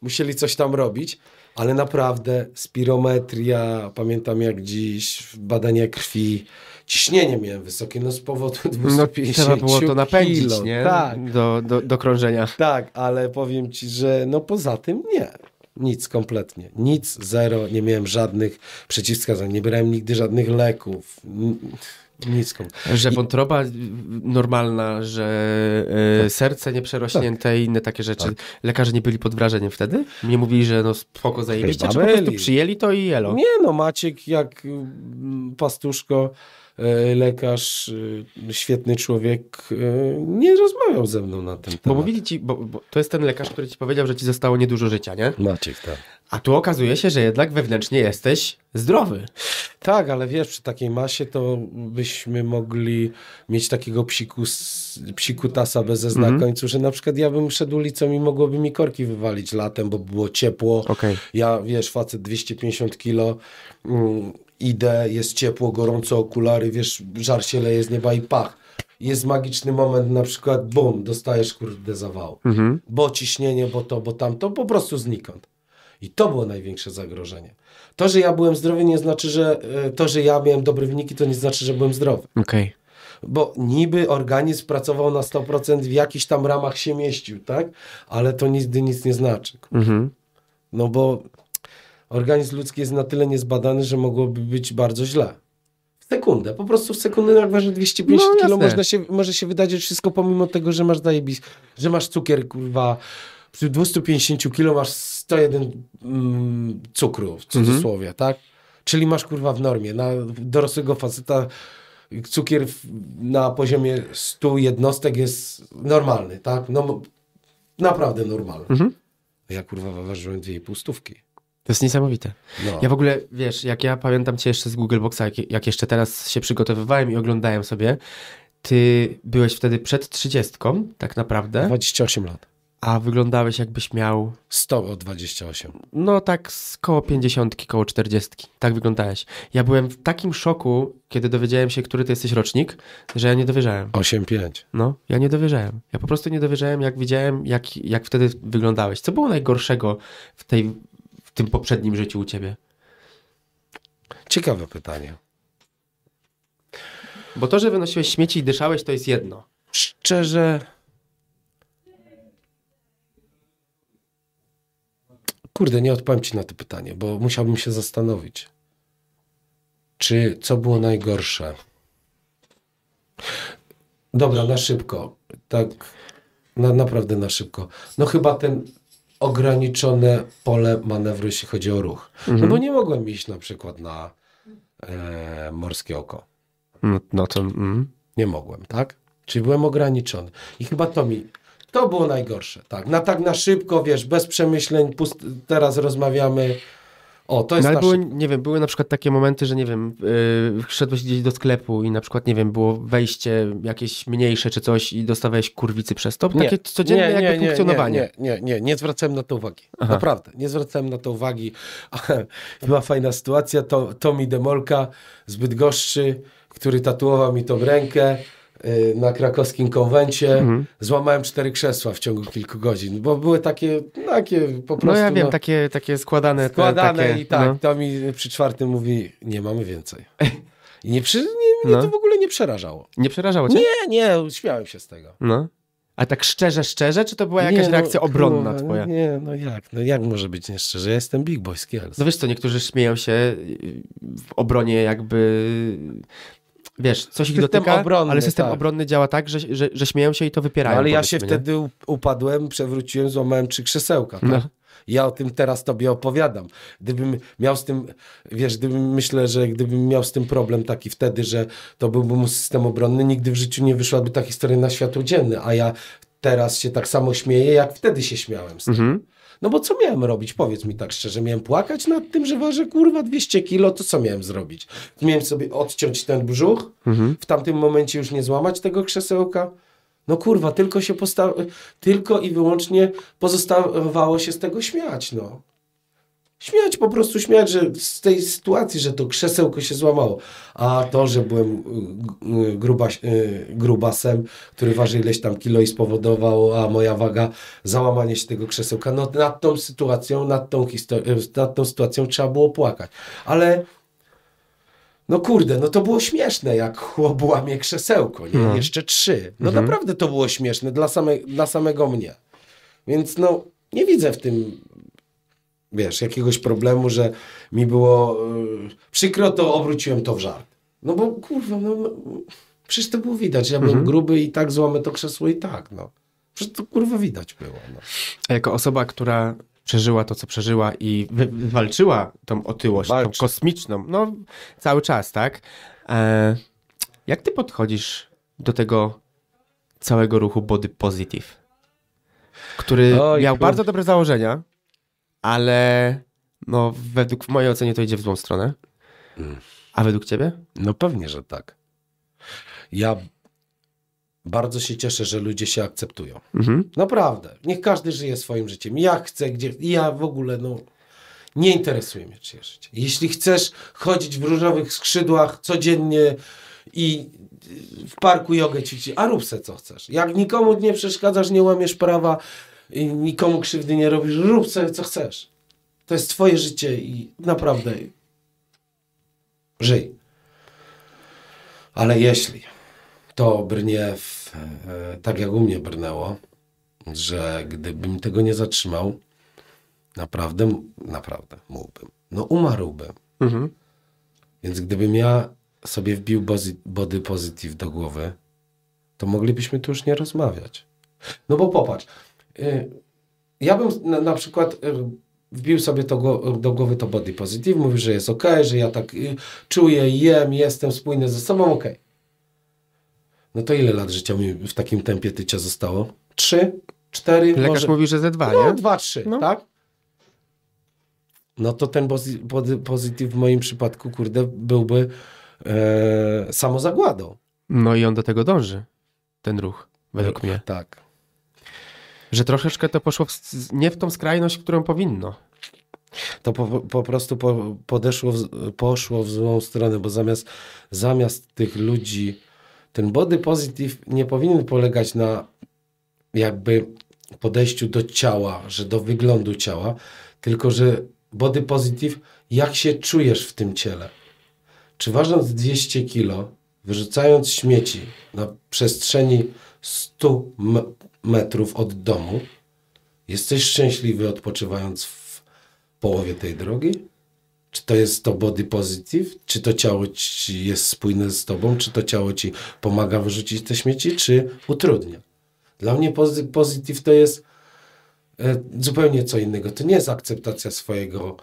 musieli coś tam robić, ale naprawdę spirometria, pamiętam jak dziś, badanie krwi, ciśnienie miałem wysokie, no z powodu 250 no, Trzeba było to napędzić, kilo, nie? Tak. Do, do, do krążenia. Tak, ale powiem ci, że no poza tym nie. Nic kompletnie. Nic, zero. Nie miałem żadnych przeciwwskazań. Nie brałem nigdy żadnych leków niską. Że wątroba I... normalna, że e, tak. serce nieprzerośnięte tak. i inne takie rzeczy. Tak. Lekarze nie byli pod wrażeniem wtedy? Nie mówili, że no spoko zajebiście, czy po prostu przyjęli to i jelo? Nie no, Maciek jak mm, pastuszko E, lekarz, e, świetny człowiek, e, nie rozmawiał ze mną na ten temat. Bo mówili ci, bo, bo to jest ten lekarz, który ci powiedział, że ci zostało niedużo życia, nie? Maciek, tak. A tu okazuje się, że jednak wewnętrznie jesteś zdrowy. Tak, ale wiesz, przy takiej masie to byśmy mogli mieć takiego psiku, psikutasa bez zna mm końcu, że na przykład ja bym szedł ulicą i mogłoby mi korki wywalić latem, bo było ciepło. Okay. Ja, wiesz, facet 250 kilo, mm, idę, jest ciepło, gorąco, okulary, wiesz, żar się leje z nieba i pach. Jest magiczny moment, na przykład bum, dostajesz kurde zawał. Mhm. Bo ciśnienie, bo to, bo tamto, po prostu znikąd. I to było największe zagrożenie. To, że ja byłem zdrowy, nie znaczy, że e, to, że ja miałem dobre wyniki, to nie znaczy, że byłem zdrowy. Okay. Bo niby organizm pracował na 100%, w jakichś tam ramach się mieścił, tak? Ale to nigdy nic nie znaczy. Mhm. No bo organizm ludzki jest na tyle niezbadany, że mogłoby być bardzo źle. W sekundę, po prostu w sekundę na waży 250 no, można się, może się wydać że wszystko pomimo tego, że masz że masz cukier, kurwa, przy 250 kg masz 101 mm, cukru, w mhm. cudzysłowie, mhm. tak? Czyli masz, kurwa, w normie. Na dorosłego faceta cukier na poziomie 100 jednostek jest normalny, tak? No, naprawdę normalny. Mhm. Ja, kurwa, ważyłem dwie pustówki. To jest niesamowite. No. Ja w ogóle, wiesz, jak ja pamiętam cię jeszcze z Google Boxa, jak, jak jeszcze teraz się przygotowywałem i oglądałem sobie, ty byłeś wtedy przed trzydziestką, tak naprawdę. 28 lat. A wyglądałeś jakbyś miał... 128. No tak z koło 50, koło 40. Tak wyglądałeś. Ja byłem w takim szoku, kiedy dowiedziałem się, który ty jesteś rocznik, że ja nie dowierzałem. 8-5. No, ja nie dowierzałem. Ja po prostu nie dowierzałem, jak widziałem, jak, jak wtedy wyglądałeś. Co było najgorszego w tej tym poprzednim życiu u ciebie? Ciekawe pytanie. Bo to, że wynosiłeś śmieci i dyszałeś, to jest jedno. Szczerze. Kurde, nie odpowiem ci na to pytanie, bo musiałbym się zastanowić. Czy co było najgorsze? Dobra, na szybko. Tak, na, naprawdę na szybko. No chyba ten ograniczone pole manewru, jeśli chodzi o ruch. No mhm. No bo nie mogłem iść na przykład na e, morskie oko. No, no to... Mm. Nie mogłem, tak? Czyli byłem ograniczony. I chyba to mi... To było najgorsze, tak. Na tak na szybko, wiesz, bez przemyśleń, pust, teraz rozmawiamy o, to jest no, ale były, nie wiem, były na przykład takie momenty, że nie wiem, yy, szedłeś gdzieś do sklepu i na przykład, nie wiem, było wejście jakieś mniejsze czy coś i dostawałeś kurwicy przez to? Takie codzienne nie, jakby nie, funkcjonowanie. Nie, nie, nie, nie, zwracałem na to uwagi. Aha. Naprawdę, nie zwracałem na to uwagi. Była fajna sytuacja, to Tomi Demolka zbyt goszczy który tatuował mi tą rękę, Y, na krakowskim konwencie. Mhm. Złamałem cztery krzesła w ciągu kilku godzin, bo były takie, takie po prostu. No ja wiem, no, takie, takie składane. Składane te, takie, i tak. No. To mi przy czwartym mówi, nie mamy więcej. I nie przy, nie, mnie no. to w ogóle nie przerażało. Nie przerażało cię? Nie, nie, śmiałem się z tego. No. A tak szczerze, szczerze, czy to była jakaś nie, no, reakcja obronna kurwa, no twoja? Nie, no jak, no jak może być nieszczerze? Ja jestem big boy skills. No wiesz co, niektórzy śmieją się w obronie jakby wiesz, coś ich dotyka, obronny, ale system tak. obronny działa tak, że, że, że śmieją się i to wypierają. No, ale ja się nie? wtedy upadłem, przewróciłem, złamałem trzy krzesełka. Tak? No. Ja o tym teraz tobie opowiadam. Gdybym miał z tym, wiesz, gdybym, myślę, że gdybym miał z tym problem taki wtedy, że to byłby mu system obronny, nigdy w życiu nie wyszłaby ta historia na światło dzienne, a ja teraz się tak samo śmieję, jak wtedy się śmiałem z tym. Mhm. No bo co miałem robić? Powiedz mi tak szczerze, miałem płakać nad tym, że ważę kurwa 200 kilo, to co miałem zrobić? Miałem sobie odciąć ten brzuch, mhm. w tamtym momencie już nie złamać tego krzesełka. No kurwa, tylko się tylko i wyłącznie pozostawało się z tego śmiać, no. Śmiać, po prostu śmiać, że z tej sytuacji, że to krzesełko się złamało. A to, że byłem y, y, gruba, y, grubasem, który waży ileś tam kilo i spowodował, a moja waga, załamanie się tego krzesełka, no nad tą sytuacją, nad tą, nad tą sytuacją trzeba było płakać. Ale no kurde, no to było śmieszne, jak chłop łamie krzesełko, nie? No. Jeszcze trzy. No mhm. naprawdę to było śmieszne dla, same, dla samego mnie. Więc no, nie widzę w tym wiesz, jakiegoś problemu, że mi było y, przykro, to obróciłem to w żart. No bo kurwa, no, przecież to było widać. Ja byłem mhm. gruby i tak złamę to krzesło i tak, no. Przecież to kurwa widać było. No. A jako osoba, która przeżyła to, co przeżyła i walczyła tą otyłość, tą kosmiczną, no cały czas, tak? E, jak ty podchodzisz do tego całego ruchu body positive, który Oj, miał bardzo dobre założenia, ale no, według w mojej ocenie to idzie w złą stronę. Mm. A według ciebie? No pewnie, że tak. Ja bardzo się cieszę, że ludzie się akceptują. Mhm. Naprawdę. Niech każdy żyje swoim życiem. Ja chcę, gdzie. Ja w ogóle, no. Nie interesuje mnie czyje życie. Jeśli chcesz chodzić w różowych skrzydłach codziennie i w parku jogę ćwiczyć, a rób se co chcesz. Jak nikomu nie przeszkadzasz, nie łamiesz prawa, i nikomu krzywdy nie robisz, rób sobie co chcesz. To jest twoje życie i naprawdę żyj. Ale jeśli to brnie w, e, tak jak u mnie brnęło, że gdybym tego nie zatrzymał, naprawdę, naprawdę mógłbym. No umarłbym. Mhm. Więc gdybym ja sobie wbił body positive do głowy, to moglibyśmy tu już nie rozmawiać. No bo popatrz, ja bym na, na przykład e, wbił sobie to do głowy to body positive, mówił, że jest ok, że ja tak e, czuję, jem, jestem spójny ze sobą, ok. No to ile lat życia mi w takim tempie tycia zostało? Trzy? Cztery? Lekarz może... mówi, że ze dwa, no, nie? dwa, trzy, no. tak? No to ten body positive w moim przypadku, kurde, byłby e, samozagładą. No i on do tego dąży, ten ruch, według e, mnie. Tak. Że troszeczkę to poszło w, nie w tą skrajność, którą powinno. To po, po prostu po, podeszło, w, poszło w złą stronę, bo zamiast, zamiast tych ludzi, ten body positive nie powinien polegać na jakby podejściu do ciała, że do wyglądu ciała, tylko że body positive, jak się czujesz w tym ciele. Czy ważąc 200 kilo, wyrzucając śmieci na przestrzeni 100 metrów od domu. Jesteś szczęśliwy odpoczywając w połowie tej drogi? Czy to jest to body positive? Czy to ciało ci jest spójne z tobą? Czy to ciało ci pomaga wyrzucić te śmieci? Czy utrudnia? Dla mnie positive to jest e, zupełnie co innego. To nie jest akceptacja swojego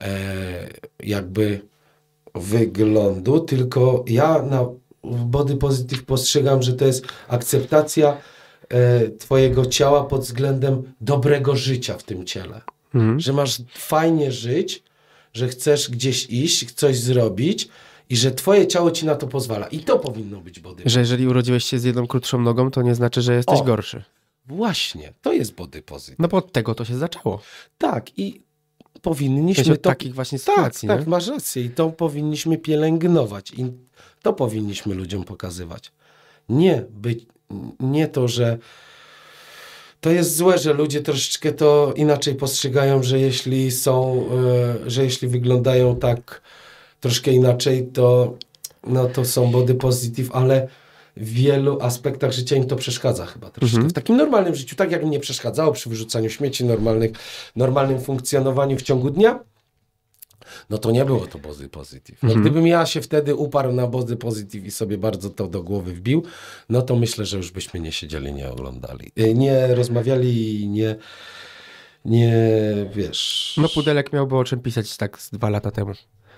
e, jakby wyglądu, tylko ja na body positive postrzegam, że to jest akceptacja E, twojego ciała pod względem dobrego życia w tym ciele. Mhm. Że masz fajnie żyć, że chcesz gdzieś iść, coś zrobić i że twoje ciało ci na to pozwala. I to powinno być body. Że jeżeli urodziłeś się z jedną krótszą nogą, to nie znaczy, że jesteś o, gorszy. Właśnie, to jest body pozycja. No bo od tego to się zaczęło. Tak i powinniśmy to... takich właśnie tak, sytuacji. Tak, tak, masz rację i to powinniśmy pielęgnować i to powinniśmy ludziom pokazywać. Nie być, nie to, że to jest złe, że ludzie troszeczkę to inaczej postrzegają, że jeśli są, e, że jeśli wyglądają tak troszkę inaczej, to, no, to są body positive, ale w wielu aspektach życia im to przeszkadza chyba Mhm. W takim normalnym życiu, tak jak mi nie przeszkadzało przy wyrzucaniu śmieci normalnych, normalnym funkcjonowaniu w ciągu dnia, no to nie było to Bozy Pozytyw. No, mhm. Gdybym ja się wtedy uparł na Bozy Pozytyw i sobie bardzo to do głowy wbił, no to myślę, że już byśmy nie siedzieli, nie oglądali, y, nie rozmawiali i nie nie wiesz. No Pudelek miałby o czym pisać tak z dwa lata temu.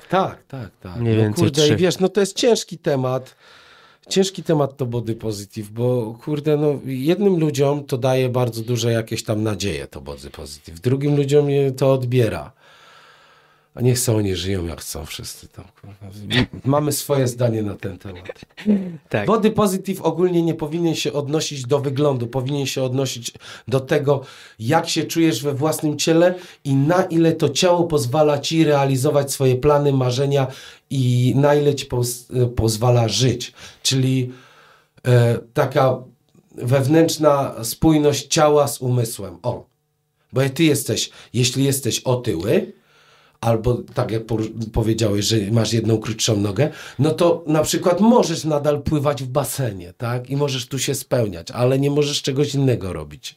Tak, tak, tak. Mniej no, więcej kurde, trzy. wiesz, no to jest ciężki temat. Ciężki temat to body positive, bo kurde, no jednym ludziom to daje bardzo duże jakieś tam nadzieje to body positive, drugim ludziom to odbiera. A niech są, nie żyją jak chcą wszyscy tam. Mamy swoje zdanie na ten temat. Tak. Body positive ogólnie nie powinien się odnosić do wyglądu, powinien się odnosić do tego, jak się czujesz we własnym ciele i na ile to ciało pozwala ci realizować swoje plany, marzenia i na ile ci poz e, pozwala żyć. Czyli e, taka wewnętrzna spójność ciała z umysłem. O, bo ty jesteś, jeśli jesteś otyły, albo tak jak powiedziałeś, że masz jedną krótszą nogę, no to na przykład możesz nadal pływać w basenie, tak? I możesz tu się spełniać, ale nie możesz czegoś innego robić.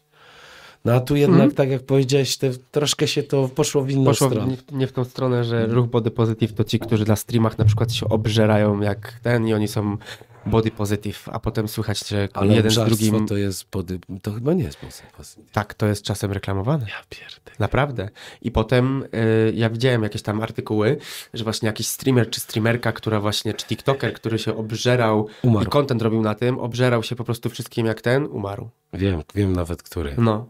No a tu jednak, mhm. tak jak powiedziałeś, te, troszkę się to poszło w inną poszło stronę. W, nie, w tą stronę, że ruch body positive to ci, którzy na streamach na przykład się obżerają jak ten i oni są body positive, a potem słychać, że Ale jeden z drugim... to jest body... to chyba nie jest body positive. Tak, to jest czasem reklamowane. Ja pierdę. Naprawdę. I potem y, ja widziałem jakieś tam artykuły, że właśnie jakiś streamer czy streamerka, która właśnie, czy tiktoker, który się obżerał umarł. i content robił na tym, obżerał się po prostu wszystkim jak ten, umarł. Wiem, wiem nawet który. No.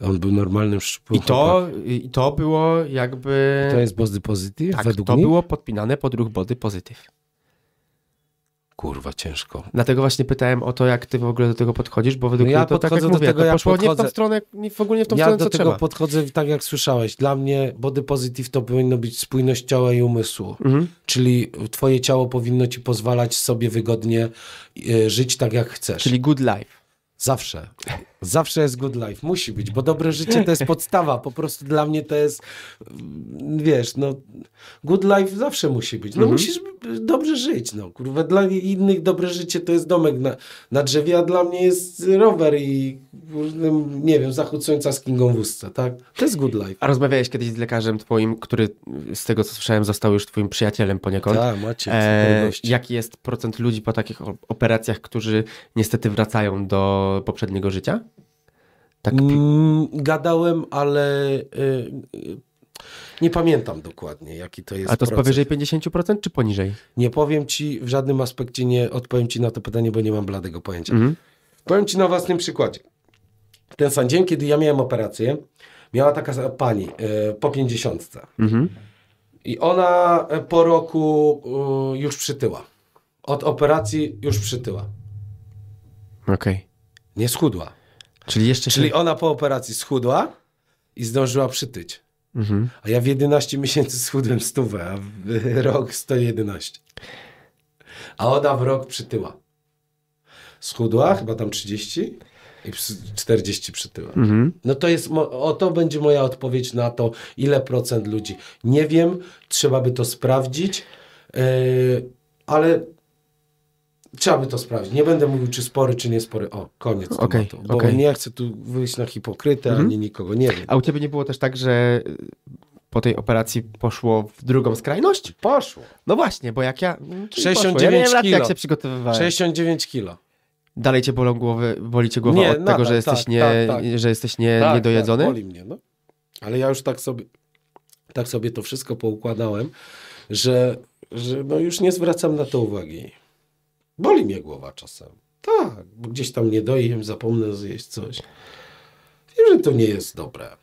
On był normalnym szczupłym. I to, I to było jakby. I to jest body positive? Tak, według to było podpinane pod ruch body positive kurwa, ciężko. Dlatego właśnie pytałem o to, jak ty w ogóle do tego podchodzisz, bo według no ja mnie to tak jak do mówię, tego, to ja poszło podchodzę. nie w tą stronę, nie w ogóle nie w tą ja stronę, co trzeba. Ja do tego podchodzę tak, jak słyszałeś. Dla mnie body positive to powinno być spójność ciała i umysłu. Mhm. Czyli twoje ciało powinno ci pozwalać sobie wygodnie e, żyć tak, jak chcesz. Czyli good life. Zawsze. Zawsze jest good life, musi być, bo dobre życie to jest podstawa. Po prostu dla mnie to jest, wiesz, no, good life zawsze musi być. No mhm. musisz dobrze żyć, no kurwa. Dla innych dobre życie to jest domek na, na drzewie, a dla mnie jest rower i nie wiem, zachód słońca z kingą w tak? To jest good life. A rozmawiałeś kiedyś z lekarzem twoim, który z tego co słyszałem został już twoim przyjacielem poniekąd. Tak, macie. E, jaki jest procent ludzi po takich operacjach, którzy niestety wracają do poprzedniego życia? Tak? Mm, gadałem, ale y, y, nie pamiętam dokładnie, jaki to jest. A to jest powyżej 50% czy poniżej? Nie powiem ci, w żadnym aspekcie nie odpowiem ci na to pytanie, bo nie mam bladego pojęcia. Mm. Powiem ci na własnym przykładzie. Ten sam dzień, kiedy ja miałem operację, miała taka pani y, po 50. Mm -hmm. I ona e, po roku już przytyła. Od operacji już przytyła. Okej. Okay. Nie schudła Czyli jeszcze Czyli się... ona po operacji schudła i zdążyła przytyć. Mhm. A ja w 11 miesięcy schudłem stówę, a w rok 111. A ona w rok przytyła. Schudła, chyba tam 30 i 40 przytyła. Mhm. No to jest, o to będzie moja odpowiedź na to, ile procent ludzi. Nie wiem, trzeba by to sprawdzić, yy, ale Trzeba by to sprawdzić. Nie będę mówił, czy spory, czy nie spory. O, koniec okay, tematu. Bo okay. nie chcę tu wyjść na hipokrytę, mm -hmm. ani nikogo nie wiem. A u ciebie nie było też tak, że y, po tej operacji poszło w drugą skrajność? Poszło. No właśnie, bo jak ja... 69 no, ja lat, kilo. jak się przygotowywałem. 69 kilo. Dalej cię bolą głowy, boli cię głowa nie, od no tego, że tak, jesteś, tak, nie, tak, tak. Że jesteś nie, tak, tak niedojedzony? Tak, boli mnie, no. Ale ja już tak sobie, tak sobie to wszystko poukładałem, że, że no już nie zwracam na to uwagi. Boli mnie głowa czasem. Tak, bo gdzieś tam nie dojem, zapomnę zjeść coś. Wiem, że to nie jest dobre.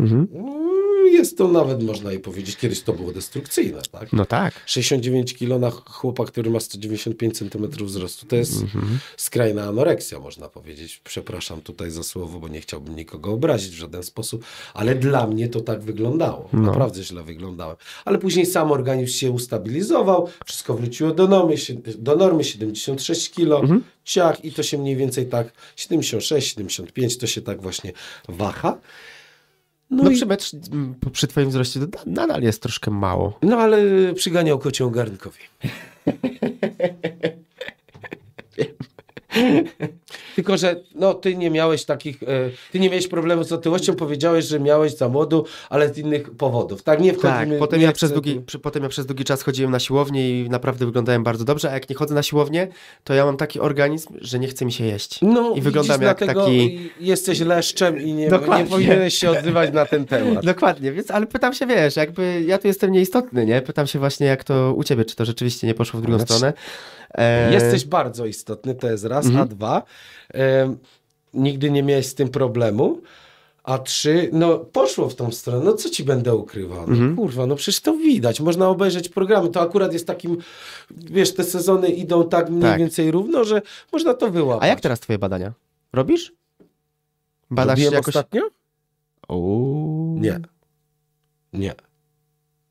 Mhm. No, jest to nawet, można i powiedzieć, kiedyś to było destrukcyjne, tak? No tak. 69 kg na chłopa, który ma 195 cm wzrostu, to jest mhm. skrajna anoreksja, można powiedzieć. Przepraszam tutaj za słowo, bo nie chciałbym nikogo obrazić w żaden sposób, ale dla mnie to tak wyglądało. No. Naprawdę źle wyglądałem. Ale później sam organizm się ustabilizował, wszystko wróciło do normy, do normy 76 kg, mhm. ciach i to się mniej więcej tak 76, 75, to się tak właśnie waha. No, no i... przy przy twoim wzroście to nadal jest troszkę mało. No ale przyganiał kocią garnkowi. Tylko, że no, ty nie miałeś takich, e, ty nie miałeś problemu z otyłością, powiedziałeś, że miałeś za młodu, ale z innych powodów. Tak, nie wchodzimy... Tak, potem, nie ja przez długi, potem ja przez długi czas chodziłem na siłownię i naprawdę wyglądałem bardzo dobrze, a jak nie chodzę na siłownię, to ja mam taki organizm, że nie chce mi się jeść. No, I wyglądam widzisz, jak taki... jesteś leszczem i nie, nie powinieneś się odzywać na ten temat. Dokładnie, więc, ale pytam się, wiesz, jakby ja tu jestem nieistotny, nie? Pytam się właśnie, jak to u ciebie, czy to rzeczywiście nie poszło w drugą znaczy, stronę. E... Jesteś bardzo istotny, to jest raz, mhm. a dwa, nigdy nie miałeś z tym problemu. A trzy, no poszło w tą stronę, no co ci będę ukrywał? No, mhm. Kurwa, no przecież to widać, można obejrzeć programy. To akurat jest takim, wiesz, te sezony idą tak mniej tak. więcej równo, że można to wyłapać. A jak teraz twoje badania? Robisz? Badasz Robiłem jakoś... ostatnio? Uuu. Nie. Nie.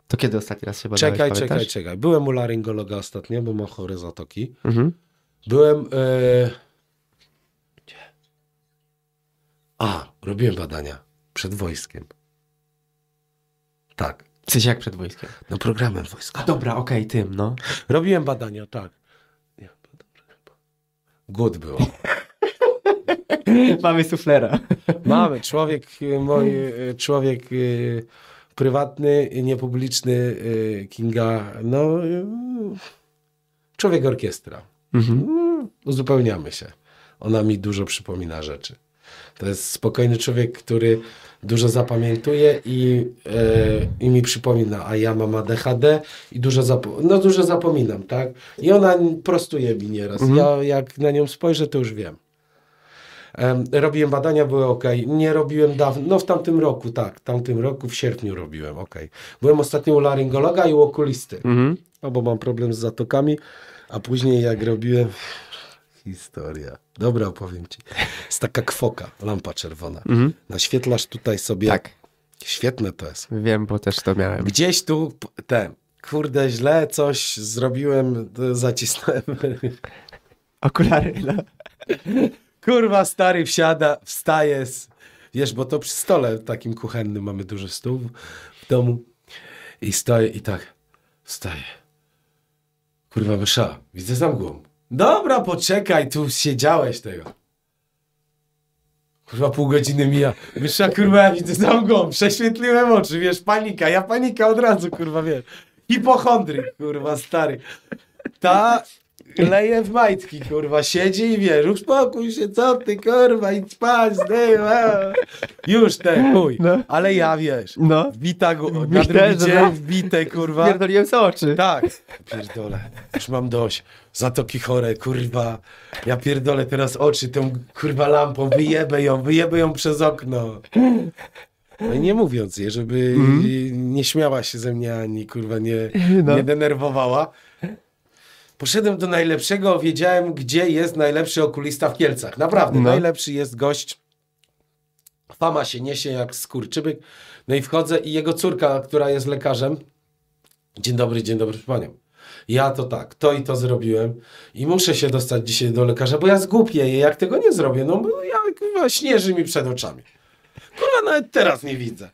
To kiedy ostatni raz się badałeś? Czekaj, pamiętasz? czekaj, czekaj. Byłem u laryngologa ostatnio, bo mam chore zatoki. Mhm. Byłem... E, A, robiłem badania przed wojskiem. Tak. W sensie jak przed wojskiem? No programem wojskowym. dobra, okej, tym, no. Robiłem badania, tak. Nie, dobrze chyba. Głód było. Mamy suflera. Mamy. Człowiek y, mój, y, człowiek y, prywatny, niepubliczny Kinga, no człowiek orkiestra. Mhm. Mm, uzupełniamy się. Ona mi dużo przypomina rzeczy. To jest spokojny człowiek, który dużo zapamiętuje i, e, i mi przypomina, a ja mam ADHD i dużo, zapo- no, dużo zapominam, tak? I ona prostuje mi nieraz. Mhm. Ja jak na nią spojrzę, to już wiem. E, robiłem badania, były ok. Nie robiłem dawno, no w tamtym roku, tak, w tamtym roku, w sierpniu robiłem, ok. Byłem ostatnio u laryngologa i u okulisty, mhm. no bo mam problem z zatokami, a później jak robiłem historia. Dobra, opowiem ci. Jest taka kwoka, lampa czerwona. Mhm. Naświetlasz tutaj sobie. Tak. Świetne to jest. Wiem, bo też to miałem. Gdzieś tu ten, kurde, źle coś zrobiłem, zacisnąłem. Okulary, no. Kurwa, stary wsiada, wstaje. Z, wiesz, bo to przy stole takim kuchennym mamy duży stół w domu. I stoję i tak, wstaje. Kurwa, wysza. widzę za mgłą. Dobra, poczekaj, tu siedziałeś tego. Kurwa, pół godziny mija. Wyższa kurwa, ja widzę za mgłą, prześwietliłem oczy, wiesz, panika, ja panika od razu, kurwa, wiesz. Hipochondryk, kurwa, stary. Ta leje w majtki, kurwa, siedzi i wiesz, uspokój się, co ty, kurwa, idź spać, zdejmę. Już ten, chuj. No. Ale ja, wiesz, no. wbita, go, na drugi no. wbite, kurwa. Pierdoliłem z oczy. Tak, pierdolę, już mam dość. Zatoki chore, kurwa. Ja pierdolę teraz oczy tą, kurwa, lampą, wyjebę ją, wyjebę ją przez okno. No nie mówiąc jej, żeby mm. nie śmiała się ze mnie ani kurwa nie, no. nie denerwowała. Poszedłem do najlepszego, wiedziałem, gdzie jest najlepszy okulista w Kielcach. Naprawdę, no. najlepszy jest gość. Fama się niesie jak skurczybyk. No i wchodzę i jego córka, która jest lekarzem. Dzień dobry, dzień dobry, panie. Ja to tak, to i to zrobiłem i muszę się dostać dzisiaj do lekarza, bo ja je, jak tego nie zrobię. No bo ja, kurwa, śnieży mi przed oczami. Kurwa, nawet teraz nie widzę.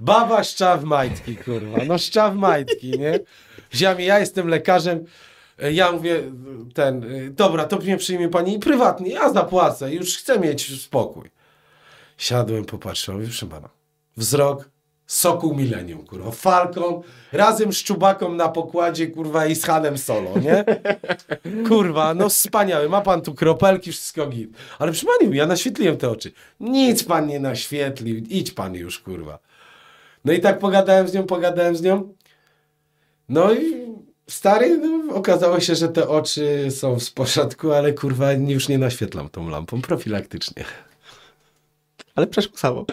Baba szczaw majtki, kurwa. No szczaw majtki, nie? Wziąłem, ja jestem lekarzem. E, ja mówię, ten, e, dobra, to mnie przyjmie pani prywatnie, ja zapłacę, już chcę mieć spokój. Siadłem, popatrzyłem, mówię, proszę pana, wzrok Sokół Milenium, kurwa. falką razem z Czubaką na pokładzie, kurwa, i z Hanem Solo, nie? Kurwa, no wspaniały. Ma pan tu kropelki, wszystko git. Ale pani, ja naświetliłem te oczy. Nic pan nie naświetlił. Idź pan już, kurwa. No i tak pogadałem z nią, pogadałem z nią. No i Stary, no, okazało się, że te oczy są w porządku, ale kurwa już nie naświetlam tą lampą profilaktycznie. Ale przeszło samo.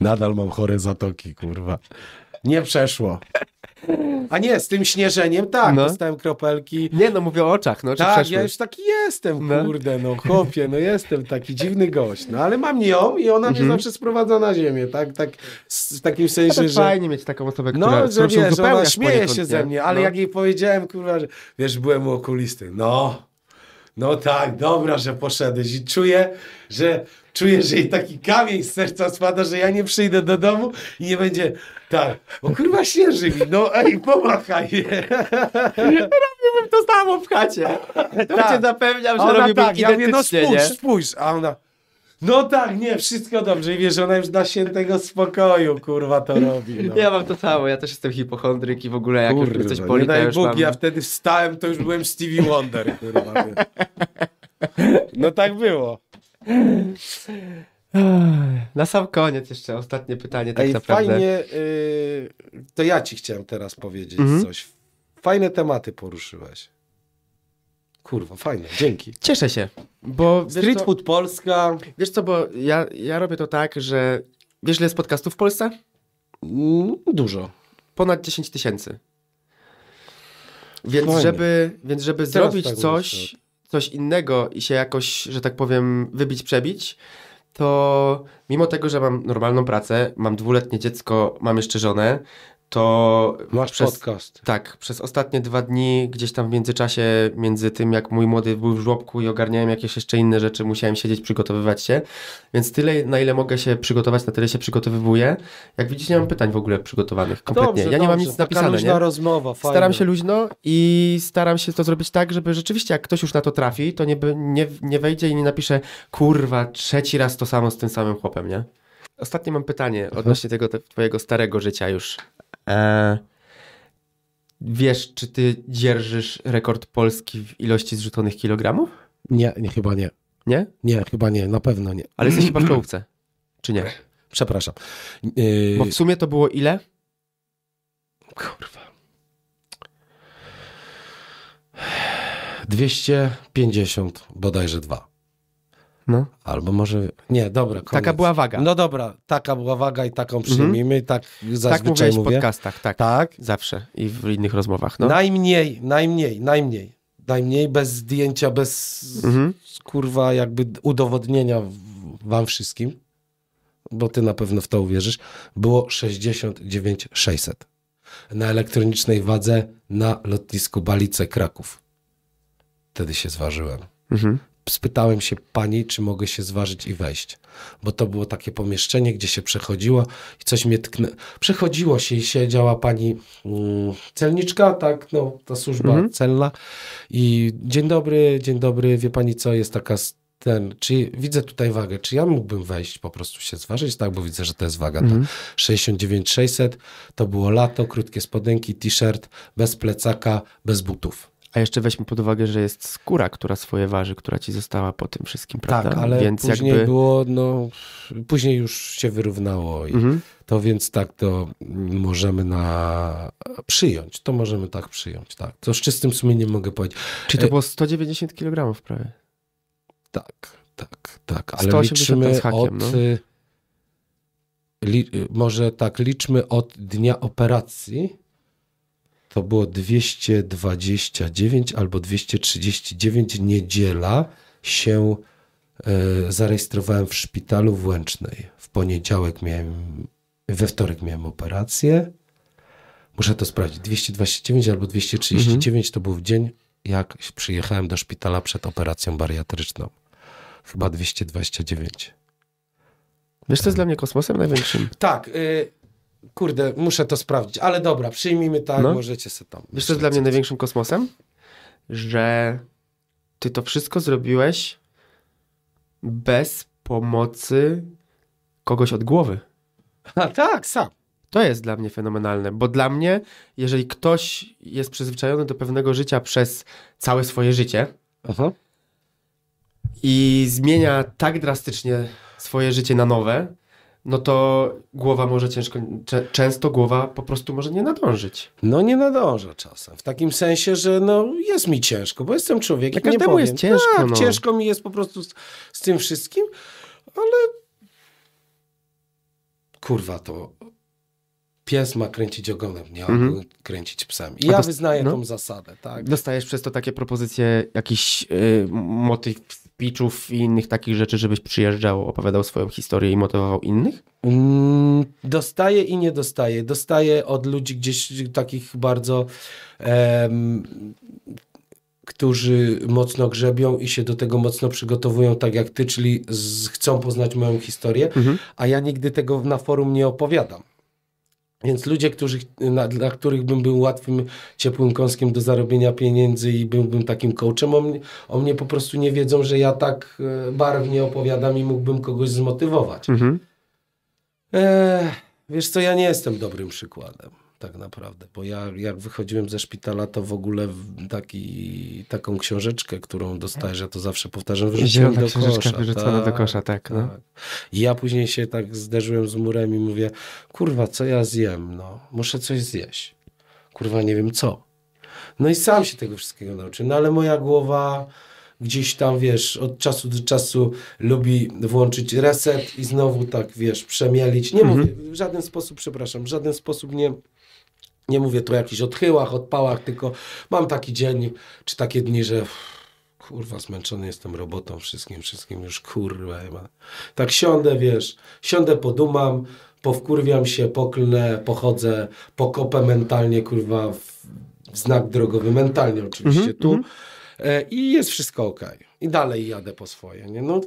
Nadal mam chore zatoki, kurwa. Nie przeszło. A nie, z tym śnieżeniem, tak, no. dostałem kropelki. Nie, no mówię o oczach, no czy Tak, przeszły? ja już taki jestem, no. kurde, no chłopie, no jestem taki dziwny gość, no ale mam ją i ona mhm. mnie zawsze sprowadza na ziemię, tak, tak, w takim no sensie, że... fajnie mieć taką osobę, no, która... No, że że ona śmieje się ze mnie, ale no. jak jej powiedziałem, kurwa, że wiesz, byłem u okulisty, no... No tak, dobra, że poszedłeś i czuję, że czuję, że jej taki kamień z serca spada, że ja nie przyjdę do domu i nie będzie tak. O kurwa śnieży mi, no ej, pomachaj. Robiłbym to samo w chacie. To tak. cię zapewniam, że robiłbym tak, identycznie, ja mówię, no spójrz, spójrz. A ona, no tak, nie, wszystko dobrze. I wiesz, ona już dla świętego spokoju, kurwa, to robi. No. Ja mam to samo, ja też jestem hipochondryk i w ogóle jak kurwa, już coś boli, to ja już Bóg, mam... ja wtedy wstałem, to już byłem Stevie Wonder, kurwa. No tak było. Na sam koniec jeszcze ostatnie pytanie, tak Ej, naprawdę. Fajnie, yy, to ja ci chciałem teraz powiedzieć mhm. coś. Fajne tematy poruszyłeś. Kurwa, fajne, dzięki. Cieszę się, bo... Street co, food Polska... Wiesz co, bo ja, ja robię to tak, że... Wiesz ile jest podcastów w Polsce? Mm, dużo. Ponad 10 tysięcy. Więc żeby, więc żeby teraz zrobić tak coś, coś innego i się jakoś, że tak powiem, wybić, przebić to mimo tego, że mam normalną pracę, mam dwuletnie dziecko, mam jeszcze żonę, to... Masz przez, podcast. Tak, przez ostatnie dwa dni, gdzieś tam w międzyczasie, między tym jak mój młody był w żłobku i ogarniałem jakieś jeszcze inne rzeczy, musiałem siedzieć, przygotowywać się. Więc tyle, na ile mogę się przygotować, na tyle się przygotowywuję. Jak widzicie, nie mam pytań w ogóle przygotowanych, kompletnie. Dobrze, ja nie dobrze. mam nic napisane, Taka luźna nie? rozmowa, fajnie. Staram się luźno i staram się to zrobić tak, żeby rzeczywiście jak ktoś już na to trafi, to nie, nie, nie wejdzie i nie napisze, kurwa, trzeci raz to samo z tym samym chłopem, nie? Ostatnie mam pytanie odnośnie tego te, twojego starego życia już. E, wiesz, czy ty dzierżysz rekord Polski w ilości zrzuconych kilogramów? Nie, nie, chyba nie. Nie? Nie, chyba nie, na pewno nie. Ale jesteś chyba w czołówce, czy nie? Przepraszam. Y, Bo w sumie to było ile? Kurwa. 250 bodajże dwa. No. Albo może. Nie, dobra. Koniec. Taka była waga. No dobra, taka była waga i taką mhm. przyjmijmy. Mhm. Tak zazwyczaj tak mówię. w podcastach, tak. Tak. Zawsze i w innych rozmowach. No. Najmniej, najmniej, najmniej. Najmniej bez zdjęcia, bez mhm. kurwa jakby udowodnienia wam wszystkim, bo ty na pewno w to uwierzysz, było 69 600 na elektronicznej wadze na lotnisku Balice Kraków. Wtedy się zważyłem. Mhm spytałem się pani, czy mogę się zważyć i wejść. Bo to było takie pomieszczenie, gdzie się przechodziło i coś mnie tknę. Przechodziło się i siedziała pani mm, celniczka, tak, no, ta służba mhm. celna. I dzień dobry, dzień dobry, wie pani co, jest taka ten, czy widzę tutaj wagę, czy ja mógłbym wejść, po prostu się zważyć, tak, bo widzę, że to jest waga. Mm. 69 600, to było lato, krótkie spodenki, t-shirt, bez plecaka, bez butów. A jeszcze weźmy pod uwagę, że jest skóra, która swoje waży, która ci została po tym wszystkim, prawda? Tak, ale więc później jakby... było, no, później już się wyrównało i mhm. to więc tak to możemy na przyjąć, to możemy tak przyjąć, tak. To z czystym sumieniem mogę powiedzieć. Czyli to e, było 190 kg prawie? Tak, tak, tak, ale liczymy hakiem, od... No. Li, może tak, liczmy od dnia operacji, to było 229 albo 239 niedziela się e, zarejestrowałem w szpitalu w Łęcznej. W poniedziałek miałem, we wtorek miałem operację. Muszę to sprawdzić. 229 albo 239 mhm. to był dzień, jak przyjechałem do szpitala przed operacją bariatryczną. Chyba 229. Wiesz, to jest dla mnie kosmosem największym? Tak. Y Kurde, muszę to sprawdzić, ale dobra, przyjmijmy tak, no. możecie sobie tam. Wiesz, co dla mnie największym kosmosem? Że ty to wszystko zrobiłeś bez pomocy kogoś od głowy. A tak, sam. To jest dla mnie fenomenalne, bo dla mnie, jeżeli ktoś jest przyzwyczajony do pewnego życia przez całe swoje życie Aha. i zmienia tak drastycznie swoje życie na nowe, no to głowa może ciężko, często głowa po prostu może nie nadążyć. No nie nadąża czasem. W takim sensie, że no jest mi ciężko, bo jestem człowiekiem. Tak, nie powiem. jest ciężko. Tak, no. ciężko mi jest po prostu z, z tym wszystkim, ale kurwa to pies ma kręcić ogonem, nie mm kręcić psem. I ja wyznaję no. tą zasadę. Tak? Dostajesz przez to takie propozycje, jakiś yy, motyw pitchów i innych takich rzeczy, żebyś przyjeżdżał, opowiadał swoją historię i motywował innych? Mm, dostaję i nie dostaję. Dostaję od ludzi gdzieś takich bardzo, um, którzy mocno grzebią i się do tego mocno przygotowują, tak jak ty, czyli z, chcą poznać moją historię, mhm. a ja nigdy tego na forum nie opowiadam. Więc ludzie, którzy, na, dla których bym był łatwym, ciepłym kąskiem do zarobienia pieniędzy i byłbym takim coachem, o mnie, o mnie po prostu nie wiedzą, że ja tak e, barwnie opowiadam i mógłbym kogoś zmotywować. Mhm. E, wiesz co, ja nie jestem dobrym przykładem tak naprawdę, bo ja jak wychodziłem ze szpitala, to w ogóle taki, taką książeczkę, którą dostajesz, ja to zawsze powtarzam, wyrzuciłem do kosza. wyrzucona tak, do tak, kosza, tak. tak. No. I ja później się tak zderzyłem z murem i mówię, kurwa, co ja zjem, no, muszę coś zjeść. Kurwa, nie wiem co. No i sam się tego wszystkiego nauczyłem, no ale moja głowa gdzieś tam, wiesz, od czasu do czasu lubi włączyć reset i znowu tak, wiesz, przemielić. Nie mhm. mówię, w żaden sposób, przepraszam, w żaden sposób nie nie mówię tu o jakichś odchyłach, odpałach, tylko mam taki dzień czy takie dni, że kurwa, zmęczony jestem robotą, wszystkim, wszystkim już kurwa. Tak siądę, wiesz, siądę, podumam, powkurwiam się, poklnę, pochodzę, pokopę mentalnie, kurwa, w znak drogowy, mentalnie oczywiście mm -hmm, tu mm -hmm. i jest wszystko okej. Okay. I dalej jadę po swoje. Nie? No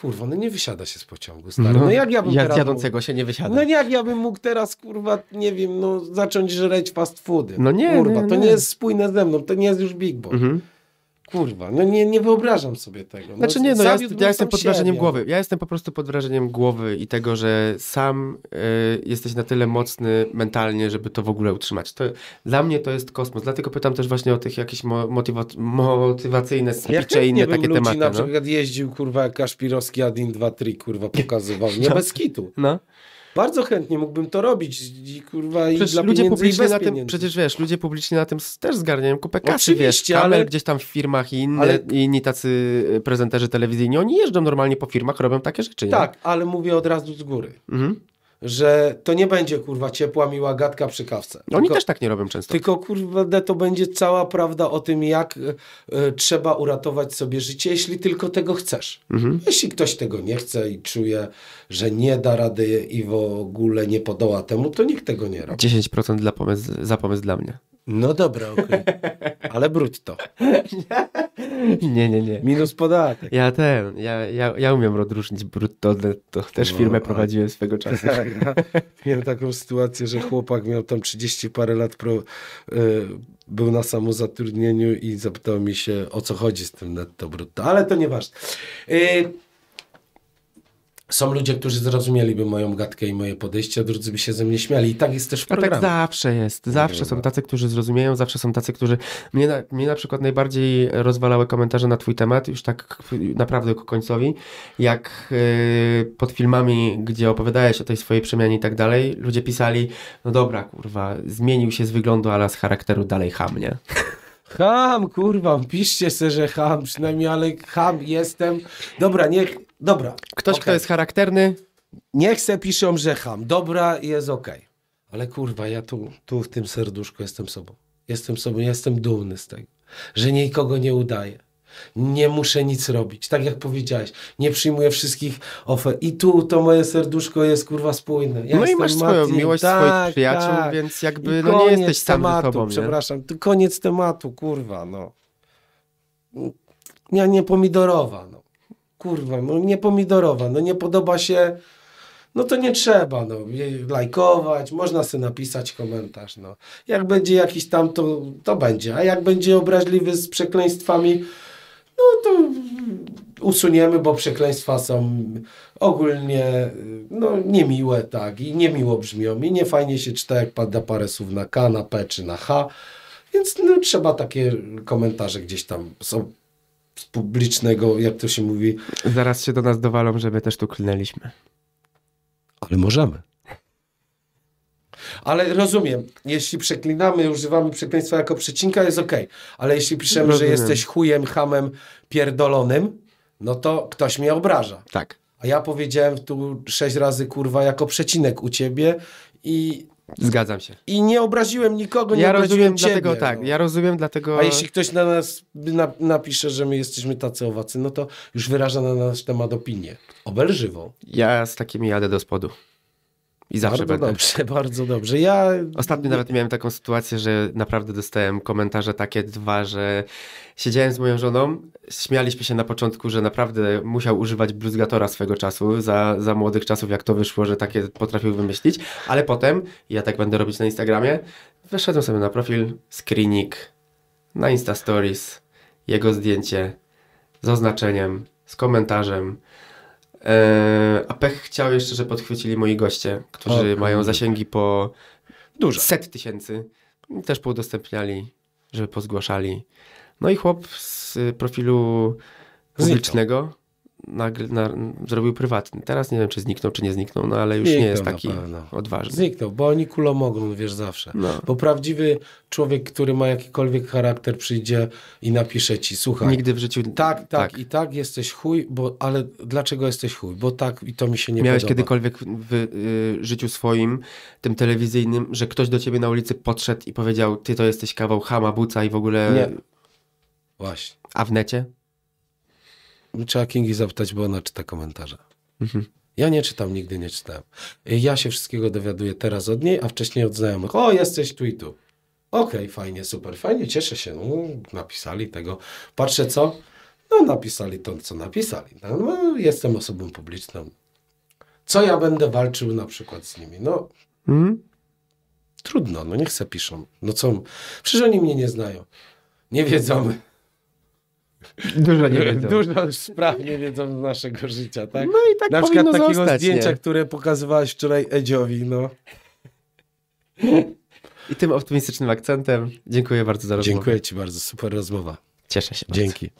kurwa, no nie wysiada się z pociągu, stary. No, no, jak ja bym jak teraz... jadącego mógł... się nie wysiada. No jak ja bym mógł teraz, kurwa, nie wiem, no zacząć żreć fast foody. No nie, Kurwa, nie, nie. to nie jest spójne ze mną, to nie jest już Big Boy. Mhm kurwa, no nie, nie wyobrażam sobie tego. No, znaczy nie, no ja, ja jestem pod wrażeniem głowy. Ja jestem po prostu pod wrażeniem głowy i tego, że sam y, jesteś na tyle mocny mentalnie, żeby to w ogóle utrzymać. To, dla mnie to jest kosmos, dlatego pytam też właśnie o tych jakieś mo motywa motywacyjne speeche ja i inne takie ludzi tematy. na no. przykład jeździł, kurwa, jak Kaszpirowski Adin 2-3, kurwa, pokazywał. Nie no. bez kitu. No. Bardzo chętnie mógłbym to robić. I, kurwa, i dla ludzie publicznie na tym, Przecież wiesz, ludzie publicznie na tym też zgarniają kupę kasy, Oczywiście, wiesz, ale... gdzieś tam w firmach i, inne, ale... inni tacy y, prezenterzy telewizyjni, oni jeżdżą normalnie po firmach, robią takie rzeczy. Tak, nie? ale mówię od razu z góry. Mhm że to nie będzie kurwa ciepła, miła gadka przy kawce. No tylko, Oni też tak nie robią często. Tylko kurwa to będzie cała prawda o tym, jak y, trzeba uratować sobie życie, jeśli tylko tego chcesz. Mhm. Jeśli ktoś tego nie chce i czuje, że nie da rady i w ogóle nie podoła temu, to nikt tego nie robi. 10% dla pomysł, za pomysł dla mnie. No dobra, okej. Ale brutto. Nie, nie, nie. Minus podatek. Ja ten, ja, ja, ja umiem odróżnić brutto od netto. Też No, firmę ale- prowadziłem swego czasu. Tak, ja no. miałem taką sytuację, że chłopak miał tam 30 parę lat, pro, y, był na samozatrudnieniu i zapytał mi się, o co chodzi z tym netto brutto, ale to nieważne. Y, są ludzie, którzy zrozumieliby moją gadkę i moje podejście, drudzy by się ze mnie śmiali. I tak jest też w tak programie. No tak zawsze jest. Zawsze są tacy, którzy zrozumieją, zawsze są tacy, którzy... Mnie na, mnie na przykład najbardziej rozwalały komentarze na twój temat, już tak naprawdę ku końcowi, jak yy, pod filmami, gdzie opowiadałeś o tej swojej przemianie i tak dalej, ludzie pisali, no dobra, kurwa, zmienił się z wyglądu, ale z charakteru dalej ham, nie? Ham, kurwa, piszcie se, że ham, przynajmniej, ale ham jestem. Dobra, niech Dobra. Ktoś, okay. kto jest charakterny. Nie chcę, piszą, że ham. Dobra, jest okej. Ale kurwa, ja tu, tu w tym serduszku jestem sobą. Jestem sobą, jestem dumny z tego, że nikogo nie udaję. Nie muszę nic robić, tak jak powiedziałeś. Nie przyjmuję wszystkich ofer. I tu to moje serduszko jest kurwa spójne. Ja no i masz swoją miłość tak, swoich przyjaciół, tak. więc jakby no nie jesteś sam ze sobą, Przepraszam, to koniec tematu, kurwa, no. Ja nie pomidorowa, no kurwa, no nie pomidorowa, no nie podoba się, no to nie trzeba, no, lajkować, można sobie napisać komentarz, no. Jak będzie jakiś tam, to, to będzie, a jak będzie obraźliwy z przekleństwami, no to usuniemy, bo przekleństwa są ogólnie, no, niemiłe, tak, i niemiło brzmią, i nie fajnie się czyta, jak pada parę słów na K, na P czy na H, więc no, trzeba takie komentarze gdzieś tam są publicznego, jak to się mówi. Zaraz się do nas dowalą, że my też tu klnęliśmy. Ale możemy. Ale rozumiem, jeśli przeklinamy, używamy przekleństwa jako przecinka, jest ok. Ale jeśli piszemy, rozumiem. że jesteś chujem, hamem, pierdolonym, no to ktoś mnie obraża. Tak. A ja powiedziałem tu sześć razy kurwa jako przecinek u ciebie i Zgadzam się. I nie obraziłem nikogo, nie ja obraziłem rozumiem dlatego, tak, no. ja rozumiem dlatego... A jeśli ktoś na nas napisze, że my jesteśmy tacy owacy, no to już wyraża na nasz temat opinię. Obelżywą. Ja z takimi jadę do spodu. I zawsze bardzo będę. dobrze, bardzo dobrze. Ja... Ostatnio nawet miałem taką sytuację, że naprawdę dostałem komentarze takie dwa, że siedziałem z moją żoną, śmialiśmy się na początku, że naprawdę musiał używać bluzgatora swego czasu, za, za młodych czasów jak to wyszło, że takie potrafił wymyślić, ale potem, ja tak będę robić na Instagramie, wyszedłem sobie na profil, screenik, na Insta Stories, jego zdjęcie z oznaczeniem, z komentarzem, E, a pech chciał jeszcze, że podchwycili moi goście, którzy mają zasięgi po dużo. set tysięcy. Też poudostępniali, żeby pozgłaszali. No i chłop z profilu publicznego nagle na, zrobił prywatny. Teraz nie wiem, czy zniknął, czy nie zniknął, no ale już zniknął nie jest taki odważny. Zniknął, bo oni mogą, wiesz, zawsze. No. Bo prawdziwy człowiek, który ma jakikolwiek charakter, przyjdzie i napisze ci, słuchaj... Nigdy w życiu... Tak, tak, tak. i tak jesteś chuj, bo, ale dlaczego jesteś chuj? Bo tak i to mi się nie Miałeś podoba. kiedykolwiek w y, życiu swoim, tym telewizyjnym, że ktoś do ciebie na ulicy podszedł i powiedział, ty to jesteś kawał hama, buca i w ogóle... Nie. Właśnie. A w necie? trzeba Kingi zapytać, bo ona czyta komentarze. Mhm. Ja nie czytam, nigdy nie czytałem. Ja się wszystkiego dowiaduję teraz od niej, a wcześniej od znajomych. O, jesteś tu i tu. Okej, okay, fajnie, super, fajnie, cieszę się. No, napisali tego. Patrzę co? No, napisali to, co napisali. No, no, jestem osobą publiczną. Co ja będę walczył na przykład z nimi? No, mhm. trudno, no niech se piszą. No co? Przecież oni mnie nie znają. Nie wiedzą. Dużo nie wiedzą. Dużo spraw nie wiedzą z naszego życia, tak? No i tak Na przykład takiego zostać, zdjęcia, nie? które pokazywałaś wczoraj Edziowi, no. I tym optymistycznym akcentem dziękuję bardzo za rozmowę. Dziękuję Ci bardzo, super rozmowa. Cieszę się. Bardzo. Dzięki.